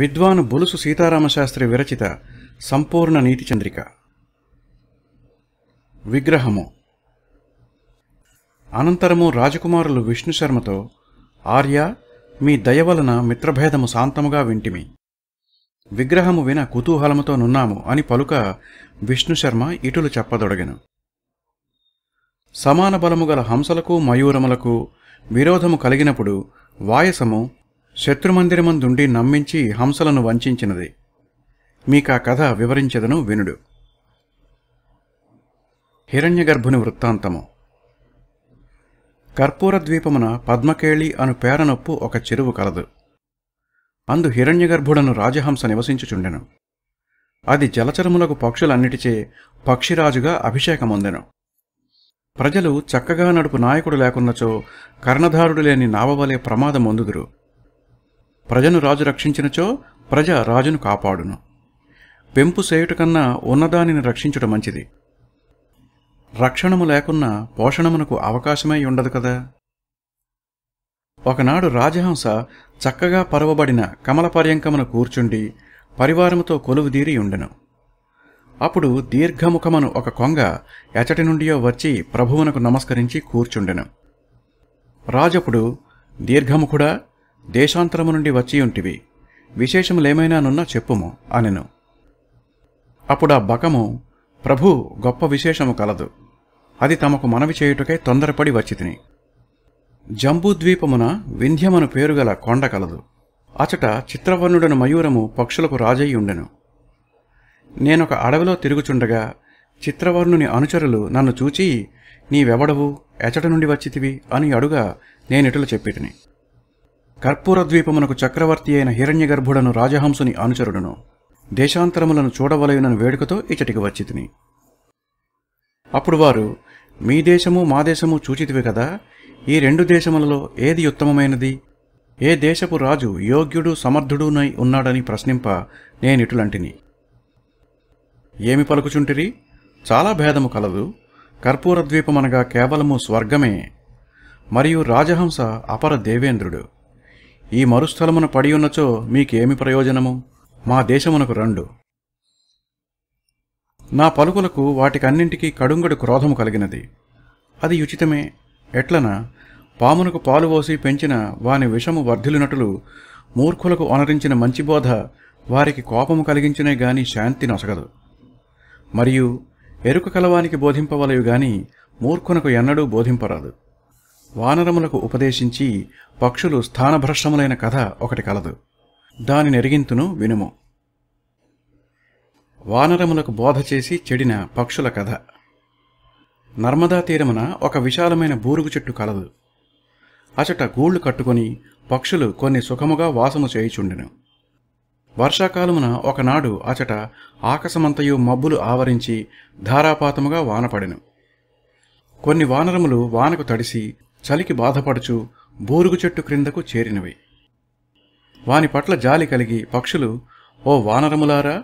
విద్వాన్ బులుసు సీతారామశాస్త్రి విరచిత సంపూర్ణ నీతి చంద్రిక విగ్రహము అనంతరము రాజకుమారులు విష్ణుశర్మతో ఆర్య మీ దయ వలన మిత్రభేదము శాంతముగా వింటిమి విగ్రహము విన కుతూహలముతో నున్నాము అని పలుక విష్ణుశర్మ ఇటులు చెప్పదొడగను సమాన బలము గల హంసలకు మయూరములకు విరోధము కలిగినప్పుడు వాయసము శత్రుమందిరమందుండి నమ్మించి హంసలను వంచినది మీకా కథ వివరించదను వినుడు హిరణ్యగర్భుని వృత్తాంతము కర్పూరద్వీపమున పద్మకేళి అను పేరనొప్పు ఒక చెరువు కలదు అందు హిరణ్యగర్భుడను రాజహంస నివసించుచుండెను అది జలచరములకు పక్షులన్నిటిచే పక్షిరాజుగా అభిషేకమొందెను ప్రజలు చక్కగా నడుపు నాయకుడు లేకున్నచో కర్ణధారుడు లేని నావవలే ప్రమాదం అందుదురు ప్రజను రాజు రక్షించినచో ప్రజ రాజును కాపాడును పెంపు చేయుట కన్నా ఉన్నదానిని రక్షించుట మంచిది రక్షణము లేకున్నా పోషణమునకు అవకాశమై ఉండదు కదా ఒకనాడు రాజహంస చక్కగా పరవబడిన కమల పర్యంకమున కూర్చుండి పరివారముతో కొలువుదీరి ఉండెను అప్పుడు దీర్ఘముఖమను ఒక కొంగ ఎచటి నుండియో వచ్చి ప్రభువునకు నమస్కరించి కూర్చుండెను రాజప్పుడు దీర్ఘముఖుడా దేశాంతరము నుండి వచ్చియుంటివి విశేషములేమైనానున్న చెప్పుము అనెను అప్పుడా బకము ప్రభు గొప్ప విశేషము కలదు అది తమకు మనవి చేయుటకై తొందరపడి వచ్చితిని జంబూద్వీపమున వింధ్యమను పేరుగల కొండ కలదు అచట చిత్రవర్ణుడను మయూరము పక్షులకు రాజయ్యుండెను నేనొక అడవిలో తిరుగుచుండగా చిత్రవర్ణుని అనుచరులు నన్ను చూచి నీవెవడవు ఎచట నుండి వచ్చితివి అని అడుగా నేనిటలు చెప్పితిని కర్పూర ద్వీపమునకు చక్రవర్తి అయిన హిరణ్య గర్భుడను రాజహంసుని అనుచరుడును దేశాంతరములను చూడవలయునను వేడుకతో ఇచ్చటికి వచ్చితిని అప్పుడు వారు మీ దేశము మా దేశము చూచితివి కదా ఈ రెండు దేశములలో ఏది ఉత్తమమైనది ఏ దేశపు రాజు యోగ్యుడు సమర్థుడునై ఉన్నాడని ప్రశ్నింప నేనిటులంటిని ఏమి పలుకుచుంటిరి చాలా భేదము కలదు కర్పూరద్వీపమనగా కేవలము స్వర్గమే మరియు రాజహంస అపర దేవేంద్రుడు ఈ మరుస్థలమున పడియున్నచో మీకేమి ప్రయోజనము మా దేశమునకు రండు నా పలుకులకు వాటికన్నింటికీ కడుంగడు క్రోధము కలిగినది అది ఉచితమే ఎట్లన పామునకు పాలు పోసి పెంచిన వాని విషము వర్ధిలినటులు మూర్ఖులకు అనరించిన మంచి బోధ వారికి కోపము కలిగించినే గాని శాంతి నొసగదు మరియు ఎరుక కలవానికి బోధింపవలవి గాని మూర్ఖునకు ఎన్నడూ బోధింపరాదు వానరములకు ఉపదేశించి పక్షులు స్థానభ్రష్టములైన కథ ఒకటి కలదు దాని నెరిగింతును వినుము వానరములకు బోధ చేసి చెడిన పక్షుల కథ నర్మదా తీరమున ఒక విశాలమైన బూరుగు చెట్టు కలదు అచట గూళ్లు కట్టుకొని పక్షులు కొన్ని సుఖముగా వాసము చేయుచుండెను వర్షాకాలమున ఒకనాడు అచట ఆకాశమంతయు మబ్బులు ఆవరించి ధారాపాతముగా వానపడెను కొన్ని వానరములు వానకు తడిసి చలికి బాధపడుచు బూరుగు చెట్టు క్రిందకు చేరినవి వాని పట్ల జాలి కలిగి పక్షులు ఓ వానరములారా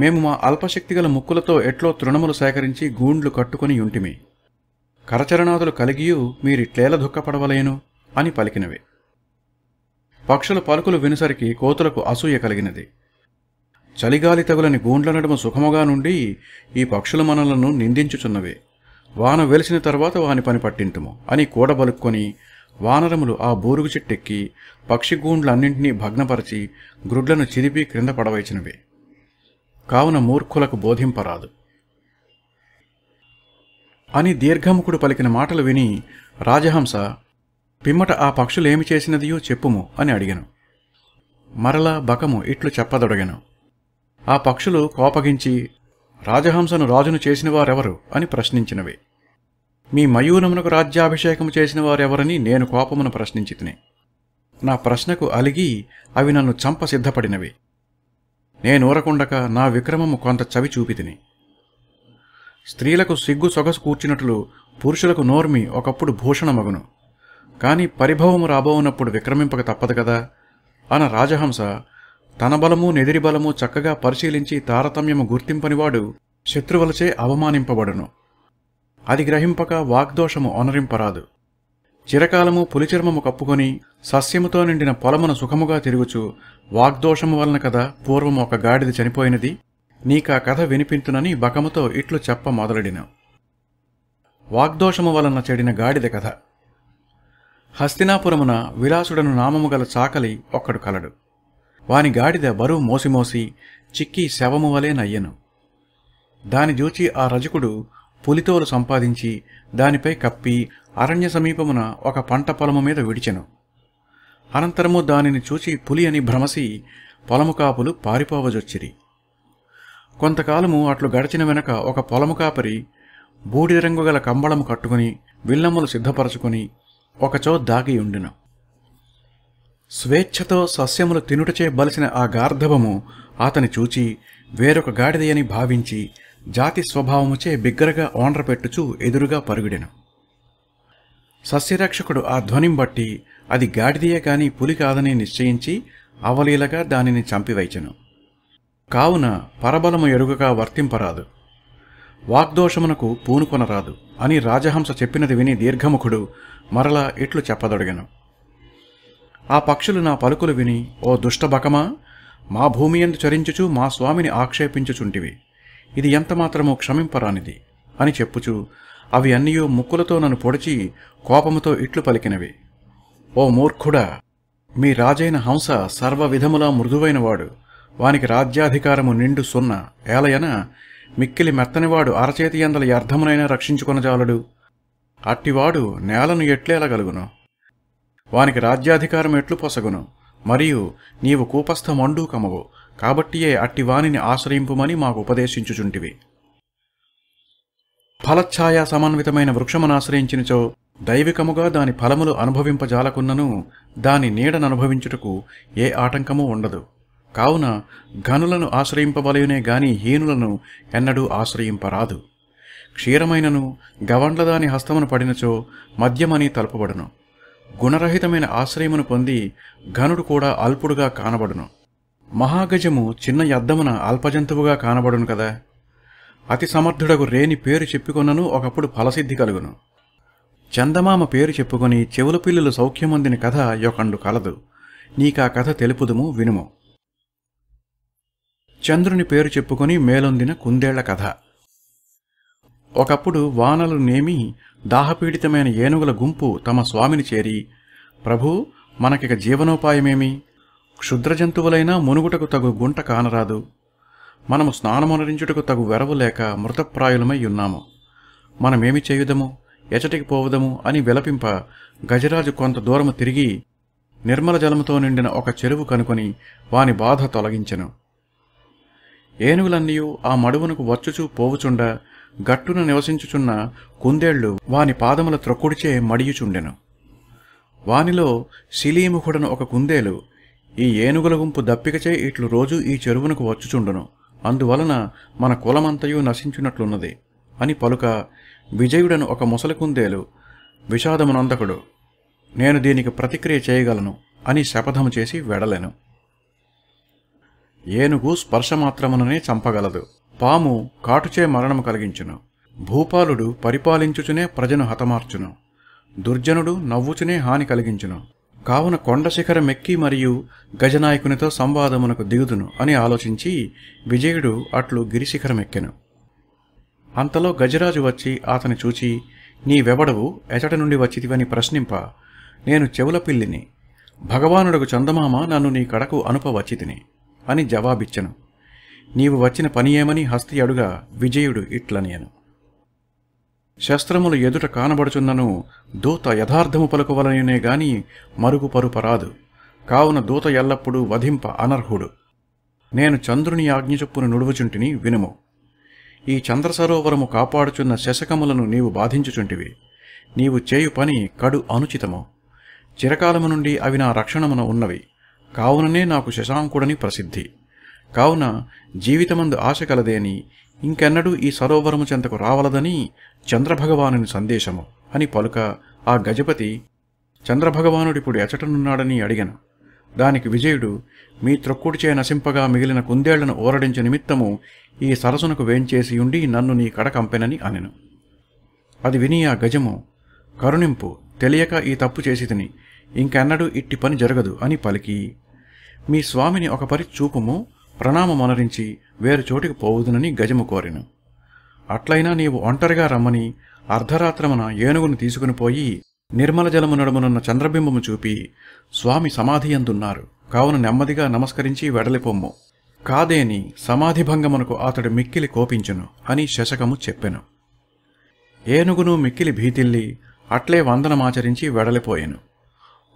మేము మా అల్పశక్తి గల ముక్కులతో ఎట్లో తృణములు సేకరించి గూండ్లు కట్టుకుని యుంటిమి కరచరణాదులు కలిగియూ మీరిట్లేల దుఃఖపడవలేను అని పలికినవి పక్షుల పలుకులు వినుసరికి కోతులకు అసూయ కలిగినది చలిగాలి తగులని గూండ్ల నడుమ సుఖముగా నుండి ఈ పక్షుల మనలను నిందించుచున్నవి వాన వెలిసిన తర్వాత వాని పని పట్టింటుము అని కూడబలుక్కొని వానరములు ఆ బూరుగు చెట్టెక్కి పక్షిగూండ్లన్నింటినీ భగ్నపరచి గ్రుడ్లను చిరిపి క్రింద పడవైచినవే కావున మూర్ఖులకు బోధింపరాదు అని దీర్ఘముఖుడు పలికిన మాటలు విని రాజహంస పిమ్మట ఆ పక్షులేమి చేసినదియో చెప్పుము అని అడిగాను మరలా బకము ఇట్లు చెప్పదొడగను ఆ పక్షులు కోపగించి రాజహంసను రాజును చేసినవారెవరు అని ప్రశ్నించినవే మీ మయూరమునకు రాజ్యాభిషేకము చేసిన వారెవరని నేను కోపమును ప్రశ్నించి నా ప్రశ్నకు అలిగి అవి నన్ను చంప సిద్ధపడినవి నేనూరకుండక నా విక్రమము కొంత చవి చూపితిని స్త్రీలకు సిగ్గు సొగసు కూర్చున్నట్లు పురుషులకు నోర్మి ఒకప్పుడు భూషణమగును కాని పరిభవము రాబోనప్పుడు విక్రమింపక తప్పదు కదా అన రాజహంస తన బలము నెదిరి బలము చక్కగా పరిశీలించి తారతమ్యము గుర్తింపనివాడు శత్రువులచే అవమానింపబడును అది గ్రహింపక వాగ్దోషము ఒనరింపరాదు చిరకాలము పులిచర్మము కప్పుకొని సస్యముతో నిండిన పొలమును సుఖముగా తిరుగుచు వాగ్దోషము వలన కదా పూర్వం ఒక గాడిద చనిపోయినది నీకా కథ వినిపింతునని బకముతో ఇట్లు చెప్ప మొదలడిన వాగ్దోషము వలన చెడిన గాడిద కథ హస్తినాపురమున విలాసుడను నామము గల చాకలి ఒక్కడు కలడు వాని గాడిద బరువు మోసిమోసి చిక్కి శవము వలె నయ్యను దాని జూచి ఆ రజకుడు పులితోలు సంపాదించి దానిపై కప్పి అరణ్య సమీపమున ఒక పంట పొలము మీద విడిచెను అనంతరము దానిని చూచి పులి అని భ్రమసి పొలము కాపులు పారిపోవజొచ్చిరి కొంతకాలము అట్లు గడిచిన వెనక ఒక పొలము కాపరి బూడిద గల కంబళము కట్టుకుని విల్లములు సిద్ధపరచుకుని ఒకచో దాగి ఉండెను స్వేచ్ఛతో సస్యములు తినుటచే బలిసిన ఆ గార్ధవము అతని చూచి వేరొక గాడిదయని భావించి జాతి స్వభావముచే బిగ్గరగా ఓండ్ర పెట్టుచు ఎదురుగా పరుగుడెను సస్యరక్షకుడు ఆ ధ్వనిం బట్టి అది గాడిదియే కాని పులి కాదని నిశ్చయించి అవలీలగా దానిని చంపివైచెను కావున పరబలము ఎరుగగా వర్తింపరాదు వాగ్దోషమునకు పూనుకొనరాదు అని రాజహంస చెప్పినది విని దీర్ఘముఖుడు మరలా ఇట్లు చెప్పదొడిగెను ఆ పక్షులు నా పలుకులు విని ఓ దుష్టబకమా మా భూమియందు చరించుచు మా స్వామిని ఆక్షేపించుచుంటివి ఇది ఎంతమాత్రమో క్షమింపరానిది అని చెప్పుచు అవి అన్నయూ ముక్కులతో నన్ను పొడిచి కోపముతో ఇట్లు పలికినవి ఓ మూర్ఖుడా మీ రాజైన హంస సర్వ విధములా మృదువైనవాడు వానికి రాజ్యాధికారము నిండు సున్న ఏలయన మిక్కిలి మెత్తనివాడు అరచేతి ఎందల అర్థమునైనా జాలుడు అట్టివాడు నేలను ఎట్లేలగలుగును వానికి రాజ్యాధికారం ఎట్లు పొసగును మరియు నీవు కూపస్థ కమవు కాబట్టియే అట్టి వాణిని ఆశ్రయింపుమని మాకు ఉపదేశించుచుంటివి ఫలఛాయ సమన్వితమైన వృక్షమునాశ్రయించినచో దైవికముగా దాని ఫలములు అనుభవింపజాలకున్నను దాని నీడననుభవించుటకు ఏ ఆటంకము ఉండదు కావున ఘనులను ఆశ్రయింపబలయునే గాని హీనులను ఎన్నడూ ఆశ్రయింపరాదు క్షీరమైనను గవండ్లదాని హస్తమును పడినచో మద్యమని తలపబడును గుణరహితమైన ఆశ్రయమును పొంది ఘనుడు కూడా అల్పుడుగా కానబడును మహాగజము చిన్న యద్దమున అల్పజంతువుగా కానబడును కదా అతి సమర్థుడకు రేని పేరు చెప్పుకొనను ఒకప్పుడు ఫలసిద్ధి కలుగును చందమామ పేరు చెప్పుకొని చెవుల పిల్లలు సౌఖ్యమందిన కథ యొకండు కలదు నీకా కథ తెలుపుదుము వినుము చంద్రుని పేరు చెప్పుకొని మేలొందిన కుందేళ్ల కథ ఒకప్పుడు వానలు నేమి దాహపీడితమైన ఏనుగుల గుంపు తమ స్వామిని చేరి ప్రభూ మనకిక జీవనోపాయమేమి క్షుద్ర జంతువులైనా మునుగుటకు తగు గుంట కానరాదు మనము స్నానమునరించుటకు తగు వెరవు లేక మృతప్రాయులమై ఉన్నాము మనమేమి చేయుదము ఎచటికి పోవుదము అని విలపింప గజరాజు కొంత దూరము తిరిగి నిర్మల జలముతో నిండిన ఒక చెరువు కనుకొని వాని బాధ తొలగించెను ఏనుగులన్నీయు ఆ మడువునకు వచ్చుచూ పోవుచుండ గట్టును నివసించుచున్న కుందేళ్లు వాని పాదముల త్రొక్కుడిచే మడియుచుండెను వానిలో శిలీముఖుడను ఒక కుందేలు ఈ ఏనుగుల గుంపు దప్పికచే ఇట్లు రోజు ఈ చెరువునకు వచ్చుచుండును అందువలన మన కులమంతయు నశించున్నట్లున్నది అని పలుక విజయుడను ఒక ముసలి కుందేలు విషాదమునందకుడు నేను దీనికి ప్రతిక్రియ చేయగలను అని శపథము చేసి వెడలెను ఏనుగు స్పర్శమాత్రముననే చంపగలదు పాము కాటుచే మరణము కలిగించును భూపాలుడు పరిపాలించుచునే ప్రజను హతమార్చును దుర్జనుడు నవ్వుచునే హాని కలిగించును కావున కొండ శిఖరం ఎక్కి మరియు గజనాయకునితో సంవాదమునకు దిగుదును అని ఆలోచించి విజయుడు అట్లు గిరిశిఖరం అంతలో గజరాజు వచ్చి అతని చూచి నీవెవడవు ఎచట నుండి వచ్చితివని ప్రశ్నింప నేను చెవుల పిల్లిని భగవానుడకు చందమామ నన్ను నీ కడకు అనుపవచ్చితిని అని జవాబిచ్చెను నీవు వచ్చిన పని ఏమని హస్తి అడుగా విజయుడు ఇట్లనియను శస్త్రములు ఎదుట కానబడుచున్నను దూత యథార్థము పలుకవలనే గాని మరుగు పరుపరాదు కావున దూత ఎల్లప్పుడూ వధింప అనర్హుడు నేను చంద్రుని ఆజ్ఞచెప్పును నుడువుచుంటిని వినుము ఈ చంద్రసరోవరము కాపాడుచున్న శశకములను నీవు బాధించుచుంటివి నీవు చేయు పని కడు అనుచితము చిరకాలము నుండి అవి నా రక్షణమున ఉన్నవి కావుననే నాకు శశాంకుడని ప్రసిద్ధి కావున జీవితమందు ఆశ కలదేని ఇంకెన్నడూ ఈ సరోవరము చెంతకు రావలదని చంద్రభగవానుని సందేశము అని పలుక ఆ గజపతి చంద్రభగవానుడిప్పుడు ఎచటనున్నాడని అడిగను దానికి విజయుడు మీ త్రొక్కుడిచే నశింపగా మిగిలిన కుందేళ్లను ఓరడించే నిమిత్తము ఈ సరసునకు వేంచేసి ఉండి నన్ను నీ కడ కంపెనని అనెను అది విని ఆ గజము కరుణింపు తెలియక ఈ తప్పు చేసి తిని ఇంకెన్నడూ ఇట్టి పని జరగదు అని పలికి మీ స్వామిని ఒక పరి చూపుము ప్రణామమనరించి వేరు చోటికి పోవుదునని గజము కోరెను అట్లయినా నీవు ఒంటరిగా రమ్మని అర్ధరాత్రమున ఏనుగును తీసుకుని పోయి నిర్మల జలము నడుమునున్న చంద్రబింబము చూపి స్వామి సమాధి అందున్నారు కావున నెమ్మదిగా నమస్కరించి వెడలిపొమ్ము కాదేని సమాధి భంగమునకు అతడు మిక్కిలి కోపించును అని శశకము చెప్పెను ఏనుగును మిక్కిలి భీతిల్లి అట్లే వందనమాచరించి వెడలిపోయెను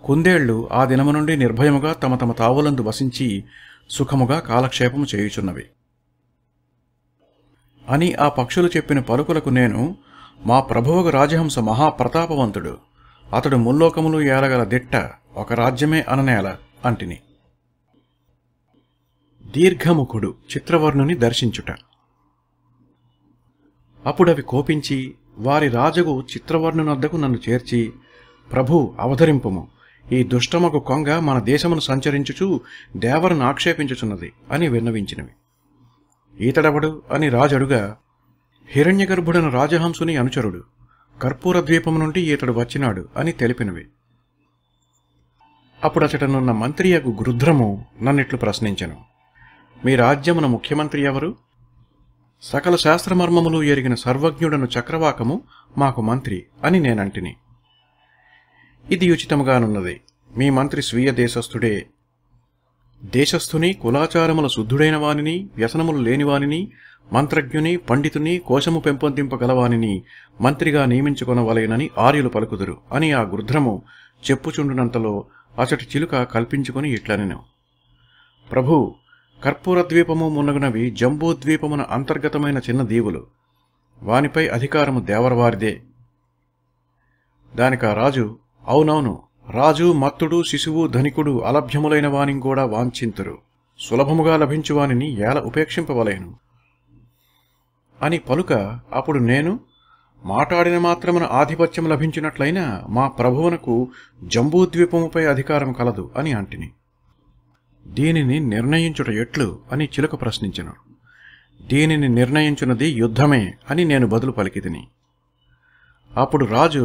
కుందేళ్లు ఆ దినము నుండి నిర్భయముగా తమ తమ తావులందు వసించి సుఖముగా కాలక్షేపము చేయుచున్నవి అని ఆ పక్షులు చెప్పిన పలుకులకు నేను మా ప్రభువుకు రాజహంస మహాప్రతాపవంతుడు అతడు ముల్లోకములు ఏలగల దిట్ట ఒక రాజ్యమే అననేల అంటిని దీర్ఘముఖుడు చిత్రవర్ణుని దర్శించుట అప్పుడవి కోపించి వారి రాజగు చిత్రవర్ణునొద్దకు నన్ను చేర్చి ప్రభు అవధరింపుము ఈ దుష్టమకు కొంగ మన దేశమును సంచరించుచు దేవరను ఆక్షేపించుచున్నది అని విన్నవించినవి ఈతడవడు అని రాజు అడుగా హిరణ్యగర్భుడన రాజహంసుని అనుచరుడు కర్పూర ద్వీపం నుండి ఈతడు వచ్చినాడు అని తెలిపినవి మంత్రి యగు గృధ్రము నన్నిట్లు ప్రశ్నించెను మీ రాజ్యమున ముఖ్యమంత్రి ఎవరు సకల శాస్త్రమర్మములు ఎరిగిన సర్వజ్ఞుడను చక్రవాకము మాకు మంత్రి అని నేనంటిని ఇది ఉచితముగానున్నది మీ మంత్రి స్వీయ దేశస్థుడే దేశస్థుని కులాచారముల శుద్ధుడైన వానిని వ్యసనములు లేనివానిని మంత్రజ్ఞుని పండితుని కోశము పెంపొందింపగలవానిని మంత్రిగా నియమించుకొనవలేనని ఆర్యులు పలుకుదురు అని ఆ గృధ్రము చెప్పుచుండునంతలో అచటి చిలుక కల్పించుకుని ఇట్లనెను ప్రభు కర్పూర ద్వీపము మున్నగునవి జంబూద్వీపమున అంతర్గతమైన చిన్న దీవులు వానిపై అధికారము దేవరవారిదే దానిక రాజు అవునవును రాజు మత్తుడు శిశువు ధనికుడు అలభ్యములైన వాని కూడా వాంఛింతురు సులభముగా లభించువానిని ఏల ఉపేక్షింపవలేను అని పలుక అప్పుడు నేను మాట్లాడిన మాత్రమున ఆధిపత్యం లభించినట్లయినా మా ప్రభువునకు జంబూద్వీపముపై అధికారం కలదు అని అంటిని దీనిని నిర్ణయించుట ఎట్లు అని చిలుక ప్రశ్నించను దీనిని నిర్ణయించున్నది యుద్ధమే అని నేను బదులు పలికితిని అప్పుడు రాజు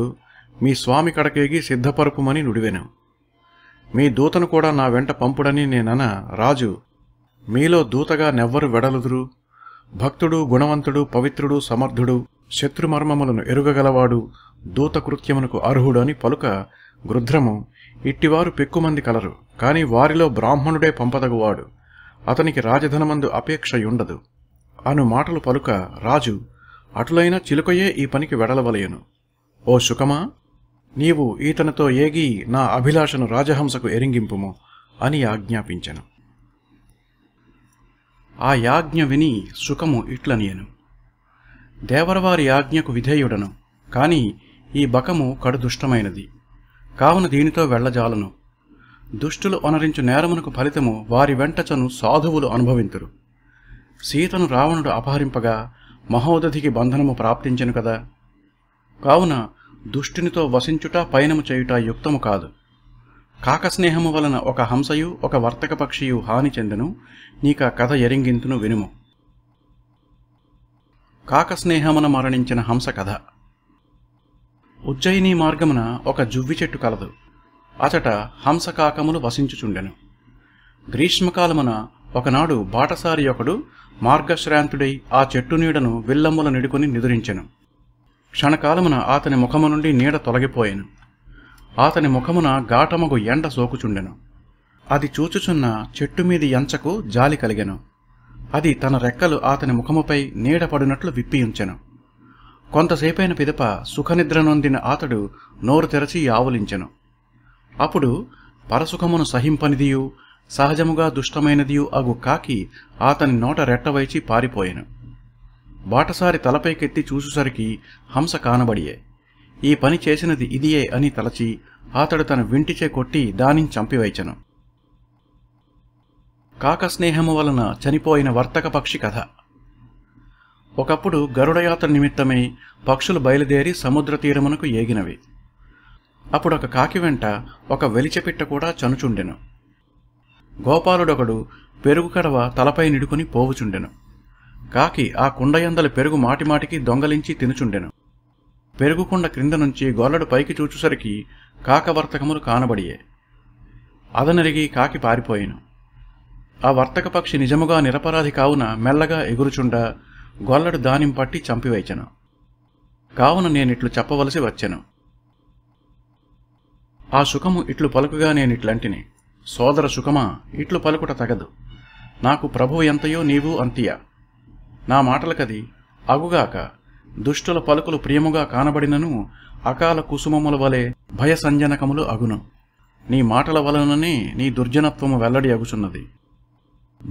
మీ స్వామి కడకేగి సిద్ధపరపుమని నుడివెను మీ దూతను కూడా నా వెంట పంపుడని నేనన రాజు మీలో దూతగా నెవ్వరు వెడలుదురు భక్తుడు గుణవంతుడు పవిత్రుడు సమర్థుడు శత్రుమర్మములను ఎరుగగలవాడు దూతకృత్యమునకు అర్హుడు అని పలుక గృధ్రము ఇట్టివారు పెక్కుమంది కలరు కాని వారిలో బ్రాహ్మణుడే పంపదగువాడు అతనికి రాజధనమందు అపేక్షయుండదు అను మాటలు పలుక రాజు అటులైన చిలుకయే ఈ పనికి వెడలవలయను ఓ శుకమా నీవు ఈతనతో ఏగి నా అభిలాషను రాజహంసకు ఎరింగింపుము అని ఆజ్ఞాపించెను ఆ యాజ్ఞ విని సుఖము ఇట్లనియను దేవరవారి యాజ్ఞకు విధేయుడను కాని ఈ బకము కడుదుష్టమైనది కావున దీనితో వెళ్లజాలను దుష్టులు అనరించు నేరమునకు ఫలితము వారి వెంటచను సాధువులు అనుభవింతురు సీతను రావణుడు అపహరింపగా మహోదధికి బంధనము ప్రాప్తించను కదా కావున దుష్టునితో వసించుట పయనము చేయుట యుక్తము కాదు కాకస్నేహము వలన ఒక హంసయు ఒక వర్తక పక్షియు హాని చెందెను నీక కథ ఎరింగింతును వినుము కాకస్నేహమున మరణించిన హంస కథ ఉజ్జయిని మార్గమున ఒక జువ్వి చెట్టు కలదు అచట హంసకాకములు వసించుచుండెను గ్రీష్మకాలమున ఒకనాడు బాటసారి ఒకడు మార్గశ్రాంతుడై ఆ చెట్టు నీడను విల్లమ్ముల నిడుకొని నిదురించెను క్షణకాలమున అతని ముఖము నుండి నీడ తొలగిపోయాను అతని ముఖమున ఘాటమగు ఎండ సోకుచుండెను అది చూచుచున్న చెట్టు మీది ఎంచకు జాలి కలిగెను అది తన రెక్కలు అతని ముఖముపై నీడపడినట్లు విప్పియుంచెను కొంతసేపైన పిదప సుఖనిద్ర నొందిన అతడు నోరు తెరచి ఆవులించెను అప్పుడు పరసుఖమును సహింపనిదియు సహజముగా దుష్టమైనదియు అగు కాకి అతని నోట రెట్టవైచి పారిపోయాను బాటసారి తలపైకెత్తి చూసేసరికి హంస కానబడియే ఈ పని చేసినది ఇదియే అని తలచి అతడు తన వింటిచే కొట్టి దానిని చంపివైచెను కాకస్నేహము వలన చనిపోయిన వర్తక పక్షి కథ ఒకప్పుడు గరుడయాత్ర నిమిత్తమై పక్షులు బయలుదేరి సముద్ర తీరమునకు ఏగినవి అప్పుడొక కాకి వెంట ఒక వెలిచెపిట్ట కూడా చనుచుండెను గోపాలుడొకడు పెరుగు కడవ తలపై నిడుకుని పోవుచుండెను కాకి ఆ కుండయందలి పెరుగు మాటిమాటికి దొంగలించి తినుచుండెను పెరుగుకుండ క్రింద నుంచి గొల్లడు పైకి చూచుసరికి కాక వర్తకములు కానబడియే అదనరిగి కాకి పారిపోయాను ఆ వర్తక పక్షి నిజముగా నిరపరాధి కావున మెల్లగా ఎగురుచుండ గొల్లడు దానిం పట్టి చంపివేచెను కావున నేనిట్లు చెప్పవలసి వచ్చెను ఆ సుఖము ఇట్లు పలుకుగా నేనిట్లంటిని సోదర సుఖమా ఇట్లు పలుకుట తగదు నాకు ప్రభు ఎంతయో నీవు అంతియా నా మాటలకది అగుగాక దుష్టుల పలుకులు ప్రియముగా కానబడినను అకాల కుసుమముల వలె భయ సంజనకములు అగును నీ మాటల వలననే నీ దుర్జనత్వము వెల్లడి అగుచున్నది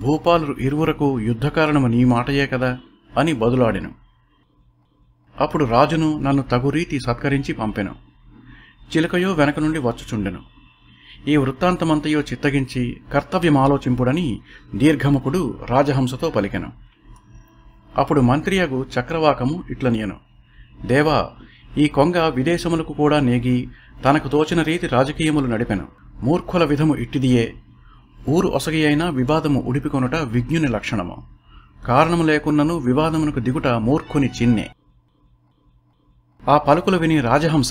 భూపాలు ఇరువురకు యుద్ధకారణము నీ మాటయే కదా అని బదులాడెను అప్పుడు రాజును నన్ను తగురీతి సత్కరించి పంపెను చిలకయో వెనక నుండి వచ్చుచుండెను ఈ వృత్తాంతమంతయో చిత్తగించి కర్తవ్యమాలోచింపుడని దీర్ఘముఖుడు రాజహంసతో పలికెను అప్పుడు మంత్రియగు చక్రవాకము ఇట్లనియను దేవా ఈ కొంగ విదేశములకు కూడా నేగి తనకు తోచిన రీతి రాజకీయములు నడిపెను మూర్ఖుల విధము ఇట్టిదియే ఊరు ఒసగి అయినా వివాదము ఉడిపికొనుట విజ్ఞుని లక్షణము కారణము లేకున్నను వివాదమునకు దిగుట మూర్ఖుని చిన్నే ఆ పలుకులు విని రాజహంస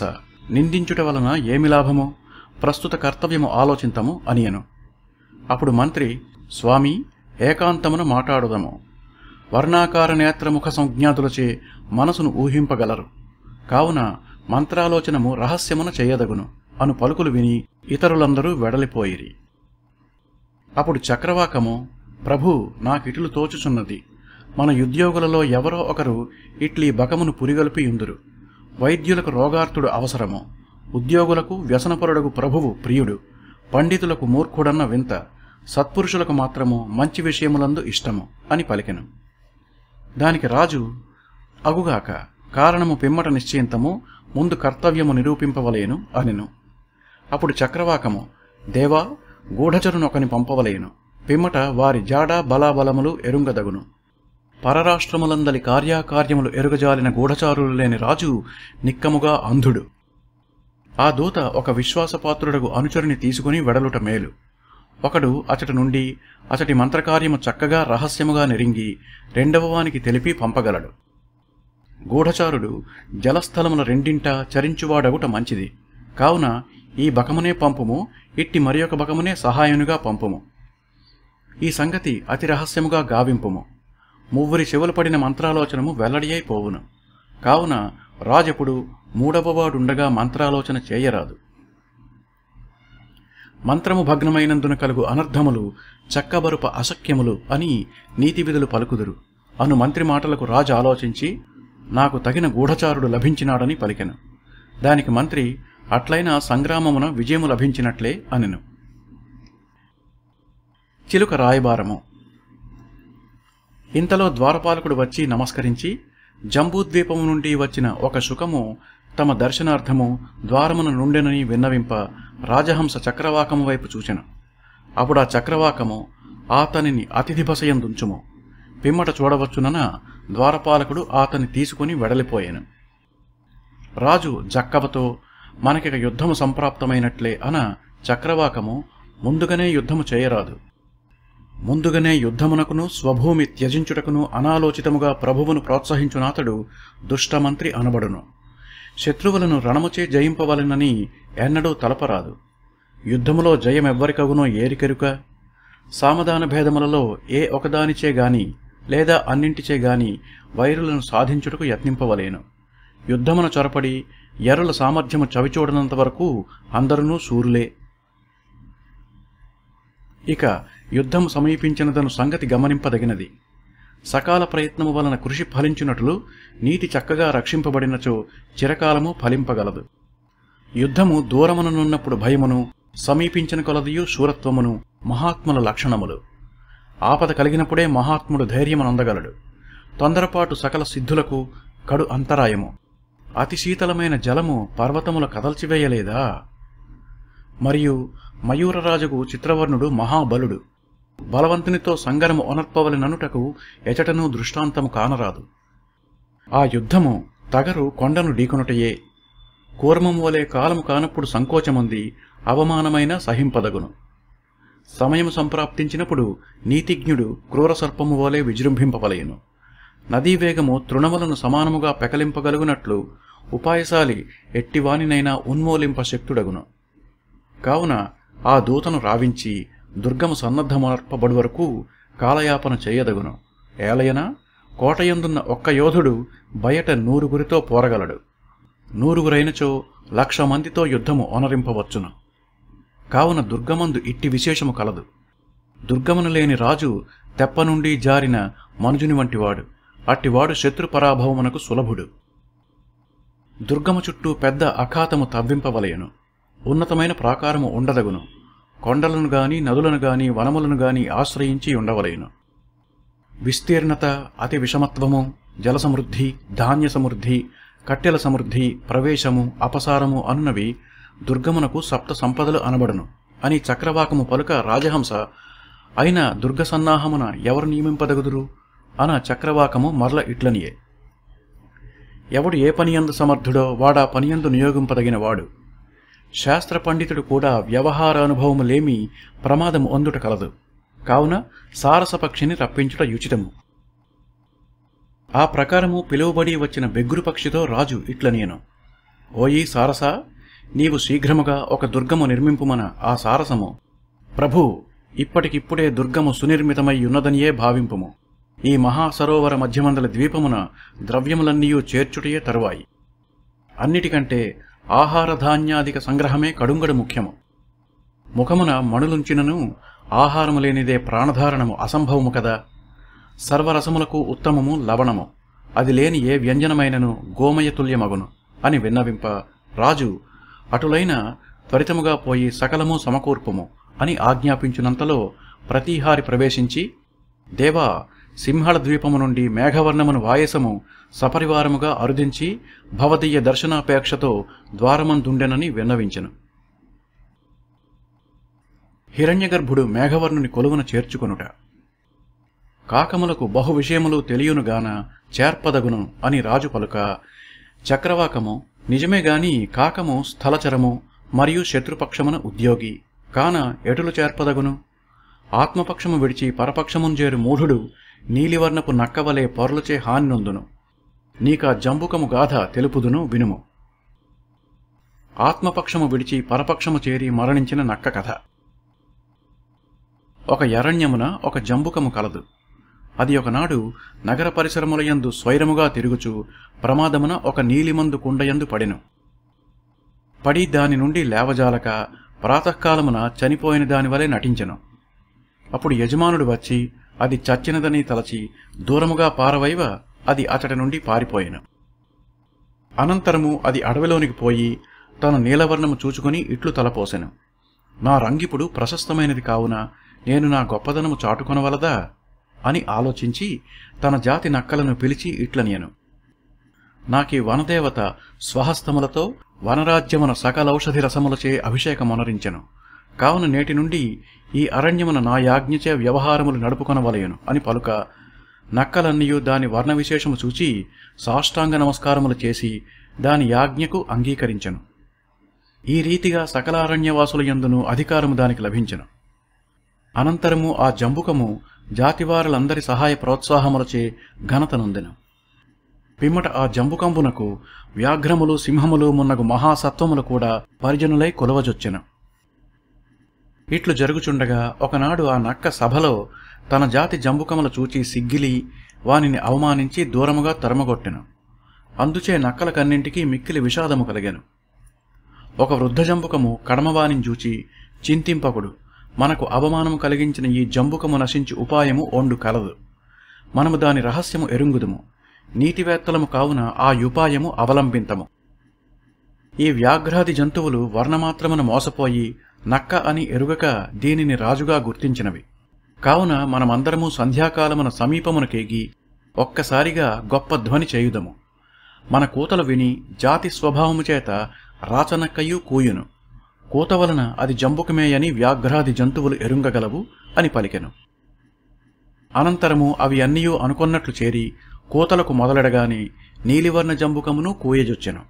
నిందించుట వలన ఏమి లాభము ప్రస్తుత కర్తవ్యము ఆలోచింతము అనియను అప్పుడు మంత్రి స్వామి ఏకాంతమును మాట్లాడుదము వర్ణాకార నేత్రముఖ సంజ్ఞాతులచే మనసును ఊహింపగలరు కావున మంత్రాలోచనము రహస్యమున చేయదగును అను పలుకులు విని ఇతరులందరూ వెడలిపోయిరి అప్పుడు చక్రవాకము ప్రభు నాకిటులు తోచుచున్నది మన ఉద్యోగులలో ఎవరో ఒకరు ఇట్లీ బకమును పురిగొల్పి ఉందురు వైద్యులకు రోగార్తుడు అవసరము ఉద్యోగులకు వ్యసనపరుడుగు ప్రభువు ప్రియుడు పండితులకు మూర్ఖుడన్న వింత సత్పురుషులకు మాత్రము మంచి విషయములందు ఇష్టము అని పలికెను దానికి రాజు అగుగాక కారణము పిమ్మట నిశ్చయింతము ముందు కర్తవ్యము నిరూపింపవలేను అనెను అప్పుడు చక్రవాకము దేవా గూఢచరునొకని పంపవలేను పిమ్మట వారి జాడ బలాబలములు ఎరుంగదగును పరరాష్ట్రములందలి కార్యాకార్యములు ఎరుగజాలిన గూఢచారులు లేని రాజు నిక్కముగా అంధుడు ఆ దూత ఒక విశ్వాసపాత్రుడగు అనుచరుని తీసుకుని వెడలుట మేలు ఒకడు అతడి నుండి అతడి మంత్రకార్యము చక్కగా రహస్యముగా నెరింగి రెండవవానికి తెలిపి పంపగలడు గూఢచారుడు జలస్థలముల రెండింట చరించువాడగుట మంచిది కావున ఈ బకమునే పంపుము ఇట్టి మరియొక బకమునే సహాయనుగా పంపుము ఈ సంగతి అతి రహస్యముగా గావింపుము మువ్వురి చెవులు పడిన మంత్రాలోచనము వెల్లడి అయిపోవును కావున రాజపుడు మూడవవాడుండగా మంత్రాలోచన చేయరాదు మంత్రము భగ్నమైనందున కలుగు అనర్థములు చక్కబరుప అసఖ్యములు అని నీతివిధులు పలుకుదురు అను మంత్రి మాటలకు రాజు ఆలోచించి నాకు తగిన గూఢచారుడు లభించినాడని పలికెను దానికి మంత్రి అట్లైన సంగ్రామమున విజయము లభించినట్లే అనెను చిలుక రాయబారము ఇంతలో ద్వారపాలకుడు వచ్చి నమస్కరించి జంబూద్వీపము నుండి వచ్చిన ఒక శుకము తమ దర్శనార్థము ద్వారమున నుండెనని విన్నవింప రాజహంస చక్రవాకము వైపు చూచెను అప్పుడు ఆ చక్రవాకము ఆతనిని అతిథి దుంచుము పిమ్మట చూడవచ్చునన ద్వారపాలకుడు ఆతని తీసుకుని వెడలిపోయాను రాజు జక్కవతో మనకిక యుద్ధము సంప్రాప్తమైనట్లే అన చక్రవాకము ముందుగానే యుద్ధము చేయరాదు ముందుగానే యుద్ధమునకును స్వభూమి త్యజించుటకును అనాలోచితముగా ప్రభువును ప్రోత్సహించునాతడు దుష్టమంత్రి అనబడును శత్రువులను రణముచే జయింపవలెనని ఎన్నడూ తలపరాదు యుద్ధములో జయమెవ్వరికగునో ఏరికెరుక సామధాన భేదములలో ఏ ఒకదానిచే గాని లేదా అన్నింటిచే గాని వైరులను సాధించుటకు యత్నింపవలేను యుద్ధమున చొరపడి ఎర్రుల సామర్థ్యము చవిచూడనంత వరకు అందరూ సూరులే ఇక యుద్ధం సమీపించినదను సంగతి గమనింపదగినది సకాల ప్రయత్నము వలన కృషి ఫలించునట్లు నీతి చక్కగా రక్షింపబడినచో చిరకాలము ఫలింపగలదు యుద్ధము దూరముననున్నప్పుడు భయమును సమీపించిన కొలదియు శూరత్వమును మహాత్ముల లక్షణములు ఆపద కలిగినప్పుడే మహాత్ముడు ధైర్యమునందగలడు తొందరపాటు సకల సిద్ధులకు కడు అంతరాయము అతి శీతలమైన జలము పర్వతముల కదల్చివేయలేదా మరియు మయూరరాజుకు చిత్రవర్ణుడు మహాబలుడు బలవంతునితో సంగరము ఒనర్పవలి ననుటకు దృష్టాంతము కానరాదు ఆ యుద్ధము తగరు కొండను ఢీకొనుటయే కూర్మం వలె కాలము కానప్పుడు సంకోచముంది అవమానమైన సహింపదగును సమయము సంప్రాప్తించినప్పుడు నీతిజ్ఞుడు క్రూర సర్పము వలె విజృంభింపవలయను నదీవేగము తృణములను సమానముగా పెకలింపగలుగునట్లు ఉపాయశాలి ఎట్టివానినైనా ఉన్మూలింప శక్తుడగును కావున ఆ దూతను రావించి దుర్గము సన్నద్ధమర్పబడు వరకు కాలయాపన చేయదగును ఏలయన కోటయందున్న ఒక్క యోధుడు బయట నూరుగురితో పోరగలడు నూరుగురైనచో లక్ష మందితో యుద్ధము ఓనరింపవచ్చును కావున దుర్గమందు ఇట్టి విశేషము కలదు దుర్గమను లేని రాజు తెప్ప నుండి జారిన మనుజుని వంటివాడు అట్టివాడు శత్రుపరాభవమునకు సులభుడు దుర్గము చుట్టూ పెద్ద అఖాతము తవ్వింపవలయను ఉన్నతమైన ప్రాకారము ఉండదగును కొండలను గాని నదులను గాని వనములను గాని ఆశ్రయించి ఉండవలేను విస్తీర్ణత అతి విషమత్వము జలసమృద్ధి ధాన్య సమృద్ధి కట్టెల సమృద్ధి ప్రవేశము అపసారము అన్నవి దుర్గమునకు సప్త సంపదలు అనబడును అని చక్రవాకము పలుక రాజహంస అయిన దుర్గ సన్నాహమున ఎవరు నియమింపదగుదురు అన చక్రవాకము మరల ఇట్లనియే ఎవడు ఏ పనియందు సమర్థుడో వాడా పనియందు నియోగింపదగినవాడు శాస్త్ర పండితుడు కూడా వ్యవహార లేమి ప్రమాదము అందుట కలదు కావున సారసపక్షిని రప్పించుట యుచితము ఆ ప్రకారము పిలువబడి వచ్చిన బెగ్గురు పక్షితో రాజు నేను ఓయి సారస నీవు శీఘ్రముగా ఒక దుర్గము నిర్మింపుమన ఆ సారసము ప్రభు ఇప్పటికిప్పుడే దుర్గము సునిర్మితమై ఉన్నదనియే భావింపుము ఈ మహాసరోవర మధ్యమందల ద్వీపమున ద్రవ్యములన్నీయూ చేర్చుటయే తరువాయి అన్నిటికంటే ఆహార ధాన్యాధిక సంగ్రహమే కడుంగడు ముఖ్యము ముఖమున మణులుంచినను ఆహారము లేనిదే ప్రాణధారణము అసంభవము కదా సర్వరసములకు ఉత్తమము లవణము అది లేని ఏ వ్యంజనమైనను గోమయతుల్యమగును అని విన్నవింప రాజు అటులైన త్వరితముగా పోయి సకలము సమకూర్పుము అని ఆజ్ఞాపించినంతలో ప్రతీహారి ప్రవేశించి దేవా సింహళ ద్వీపము నుండి మేఘవర్ణమును వాయసము సపరివారముగా అరుదించి భవదీయ దర్శనాపేక్షతో ద్వారమందుండెనని విన్నవించెను హిరణ్యగర్భుడు మేఘవర్ణుని కొలువున చేర్చుకొనుట కాకములకు బహు విషయములు తెలియనుగాన చేర్పదగును అని రాజు పలుక చక్రవాకము నిజమే గాని కాకము స్థలచరము మరియు శత్రుపక్షమున ఉద్యోగి కాన ఎటులు చేర్పదగును ఆత్మపక్షము విడిచి పరపక్షముంజేరు మూఢుడు నీలివర్ణపు నక్కవలే పొరలుచే హాన్నొందును నీకా జంబుకము గాథ తెలుపుదును వినుము ఆత్మపక్షము విడిచి పరపక్షము చేరి మరణించిన నక్క కథ ఒక ఎరణ్యమున ఒక జంబుకము కలదు అది ఒకనాడు నగర పరిసరములయందు స్వైరముగా తిరుగుచు ప్రమాదమున ఒక నీలిమందు కుండయందు పడెను పడి దాని నుండి లేవజాలక ప్రాతకాలమున చనిపోయిన దానివలే నటించెను అప్పుడు యజమానుడు వచ్చి అది చచ్చినదని తలచి దూరముగా పారవైవ అది అతడి నుండి పారిపోయెను అనంతరము అది అడవిలోనికి పోయి తన నీలవర్ణము చూచుకుని ఇట్లు తలపోసెను నా రంగిపుడు ప్రశస్తమైనది కావున నేను నా గొప్పదనము చాటుకొనవలదా అని ఆలోచించి తన జాతి నక్కలను పిలిచి ఇట్లనియను నాకీ వనదేవత స్వహస్తములతో వనరాజ్యమున సకలౌషధి రసములచే అభిషేకమునరించెను కావున నేటి నుండి ఈ అరణ్యమున నా యాజ్ఞచే వ్యవహారములు నడుపుకొనవలయను అని పలుక నక్కలన్నయూ దాని వర్ణ విశేషము చూచి సాష్టాంగ నమస్కారములు చేసి దాని యాజ్ఞకు అంగీకరించను ఈ రీతిగా సకల అరణ్యవాసుల యందును అధికారము దానికి లభించను అనంతరము ఆ జంబుకము జాతివారులందరి సహాయ ప్రోత్సాహములచే ఘనతనొందెను పిమ్మట ఆ జంబుకంబునకు వ్యాఘ్రములు సింహములు మున్నగు మహాసత్వములు కూడా పరిజనులై కొలవజొచ్చెను ఇట్లు జరుగుచుండగా ఒకనాడు ఆ నక్క సభలో తన జాతి జంబుకమలు చూచి సిగ్గిలి వానిని అవమానించి దూరముగా తరమగొట్టెను అందుచే నక్కల కన్నింటికి మిక్కిలి విషాదము కలిగాను ఒక వృద్ధ జంబుకము కడమవానిని చూచి చింతింపకుడు మనకు అవమానము కలిగించిన ఈ జంబుకము నశించి ఉపాయము ఓండు కలదు మనము దాని రహస్యము ఎరుంగుదుము నీతివేత్తలము కావున ఆ ఉపాయము అవలంబింతము ఈ వ్యాఘ్రాది జంతువులు వర్ణమాత్రమున మోసపోయి నక్క అని ఎరుగక దీనిని రాజుగా గుర్తించినవి కావున మనమందరము సంధ్యాకాలమున సమీపమునకేగి ఒక్కసారిగా గొప్ప ధ్వని చేయుదము మన కూతలు విని జాతి స్వభావము చేత రాచనక్కయు కూయును కూత వలన అది జంబుకమేయని వ్యాఘ్రాది జంతువులు ఎరుంగగలవు అని పలికెను అనంతరము అవి అన్నీయూ అనుకున్నట్లు చేరి కూతలకు మొదలెడగాని నీలివర్ణ జంబుకమును కూయజొచ్చెను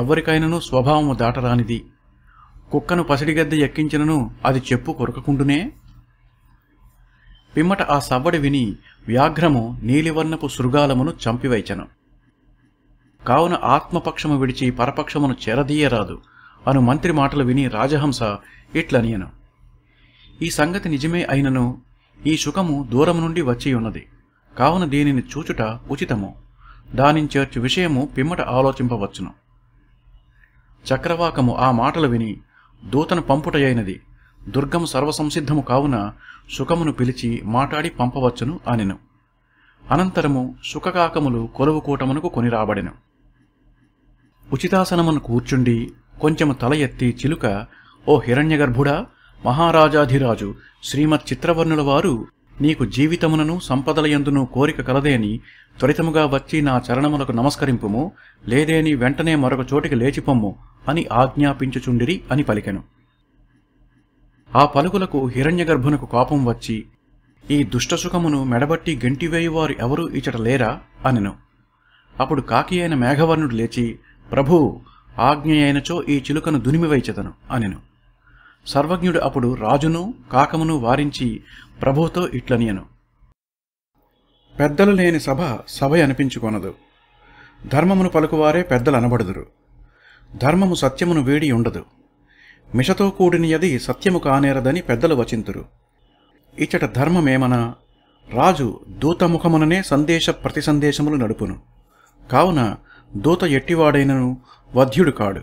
ఎవ్వరికైనను స్వభావము దాటరానిది కుక్కను గద్దె ఎక్కించినను అది చెప్పు కొరకకుండునే పిమ్మట ఆ సవ్వడి విని వ్యాఘ్రము నీలివర్ణపు శృగాలమును చంపివైచెను కావున ఆత్మపక్షము విడిచి పరపక్షమును చెరదీయరాదు అను మంత్రి మాటలు విని రాజహంస ఇట్లనియను ఈ సంగతి నిజమే అయినను ఈ సుఖము దూరం నుండి వచ్చి ఉన్నది కావున దీనిని చూచుట ఉచితము దానిని చేర్చు విషయము పిమ్మట ఆలోచింపవచ్చును చక్రవాకము ఆ మాటలు విని దూతను పంపుటయైనది దుర్గము సర్వసంసిద్ధము కావున సుఖమును పిలిచి మాటాడి పంపవచ్చును అనెను అనంతరము సుఖకాకములు కూటమునకు కొనిరాబడెను ఉచితాసనమును కూర్చుండి కొంచెము తల ఎత్తి చిలుక ఓ హిరణ్యగర్భుడా మహారాజాధిరాజు శ్రీమత్ చిత్రవర్ణుల వారు నీకు జీవితమునను సంపదలయందును కోరిక కలదేని త్వరితముగా వచ్చి నా చరణములకు నమస్కరింపుము లేదేని వెంటనే మరొక చోటికి లేచిపొమ్ము అని ఆజ్ఞాపించుచుండిరి అని పలికెను ఆ పలుకులకు హిరణ్యగర్భునకు కోపం వచ్చి ఈ దుష్టసుఖమును మెడబట్టి గెంటివేయువారు ఎవరూ ఇచట లేరా అనెను అప్పుడు కాకి అయిన మేఘవర్ణుడు లేచి ప్రభూ ఆజ్ఞ అయినచో ఈ చిలుకను దునిమివైచెదను అనెను సర్వజ్ఞుడు అప్పుడు రాజును కాకమును వారించి ప్రభుతో ఇట్లనియను పెద్దలు లేని సభ సభ అనిపించుకొనదు ధర్మమును పలుకువారే పెద్దలు అనబడుదురు ధర్మము సత్యమును వేడి ఉండదు మిషతో కూడినయది సత్యము కానేరదని పెద్దలు వచింతురు ఇచ్చట ధర్మమేమన రాజు దూతముఖముననే సందేశ ప్రతిసందేశములు నడుపును కావున దూత ఎట్టివాడైనను వధ్యుడు కాడు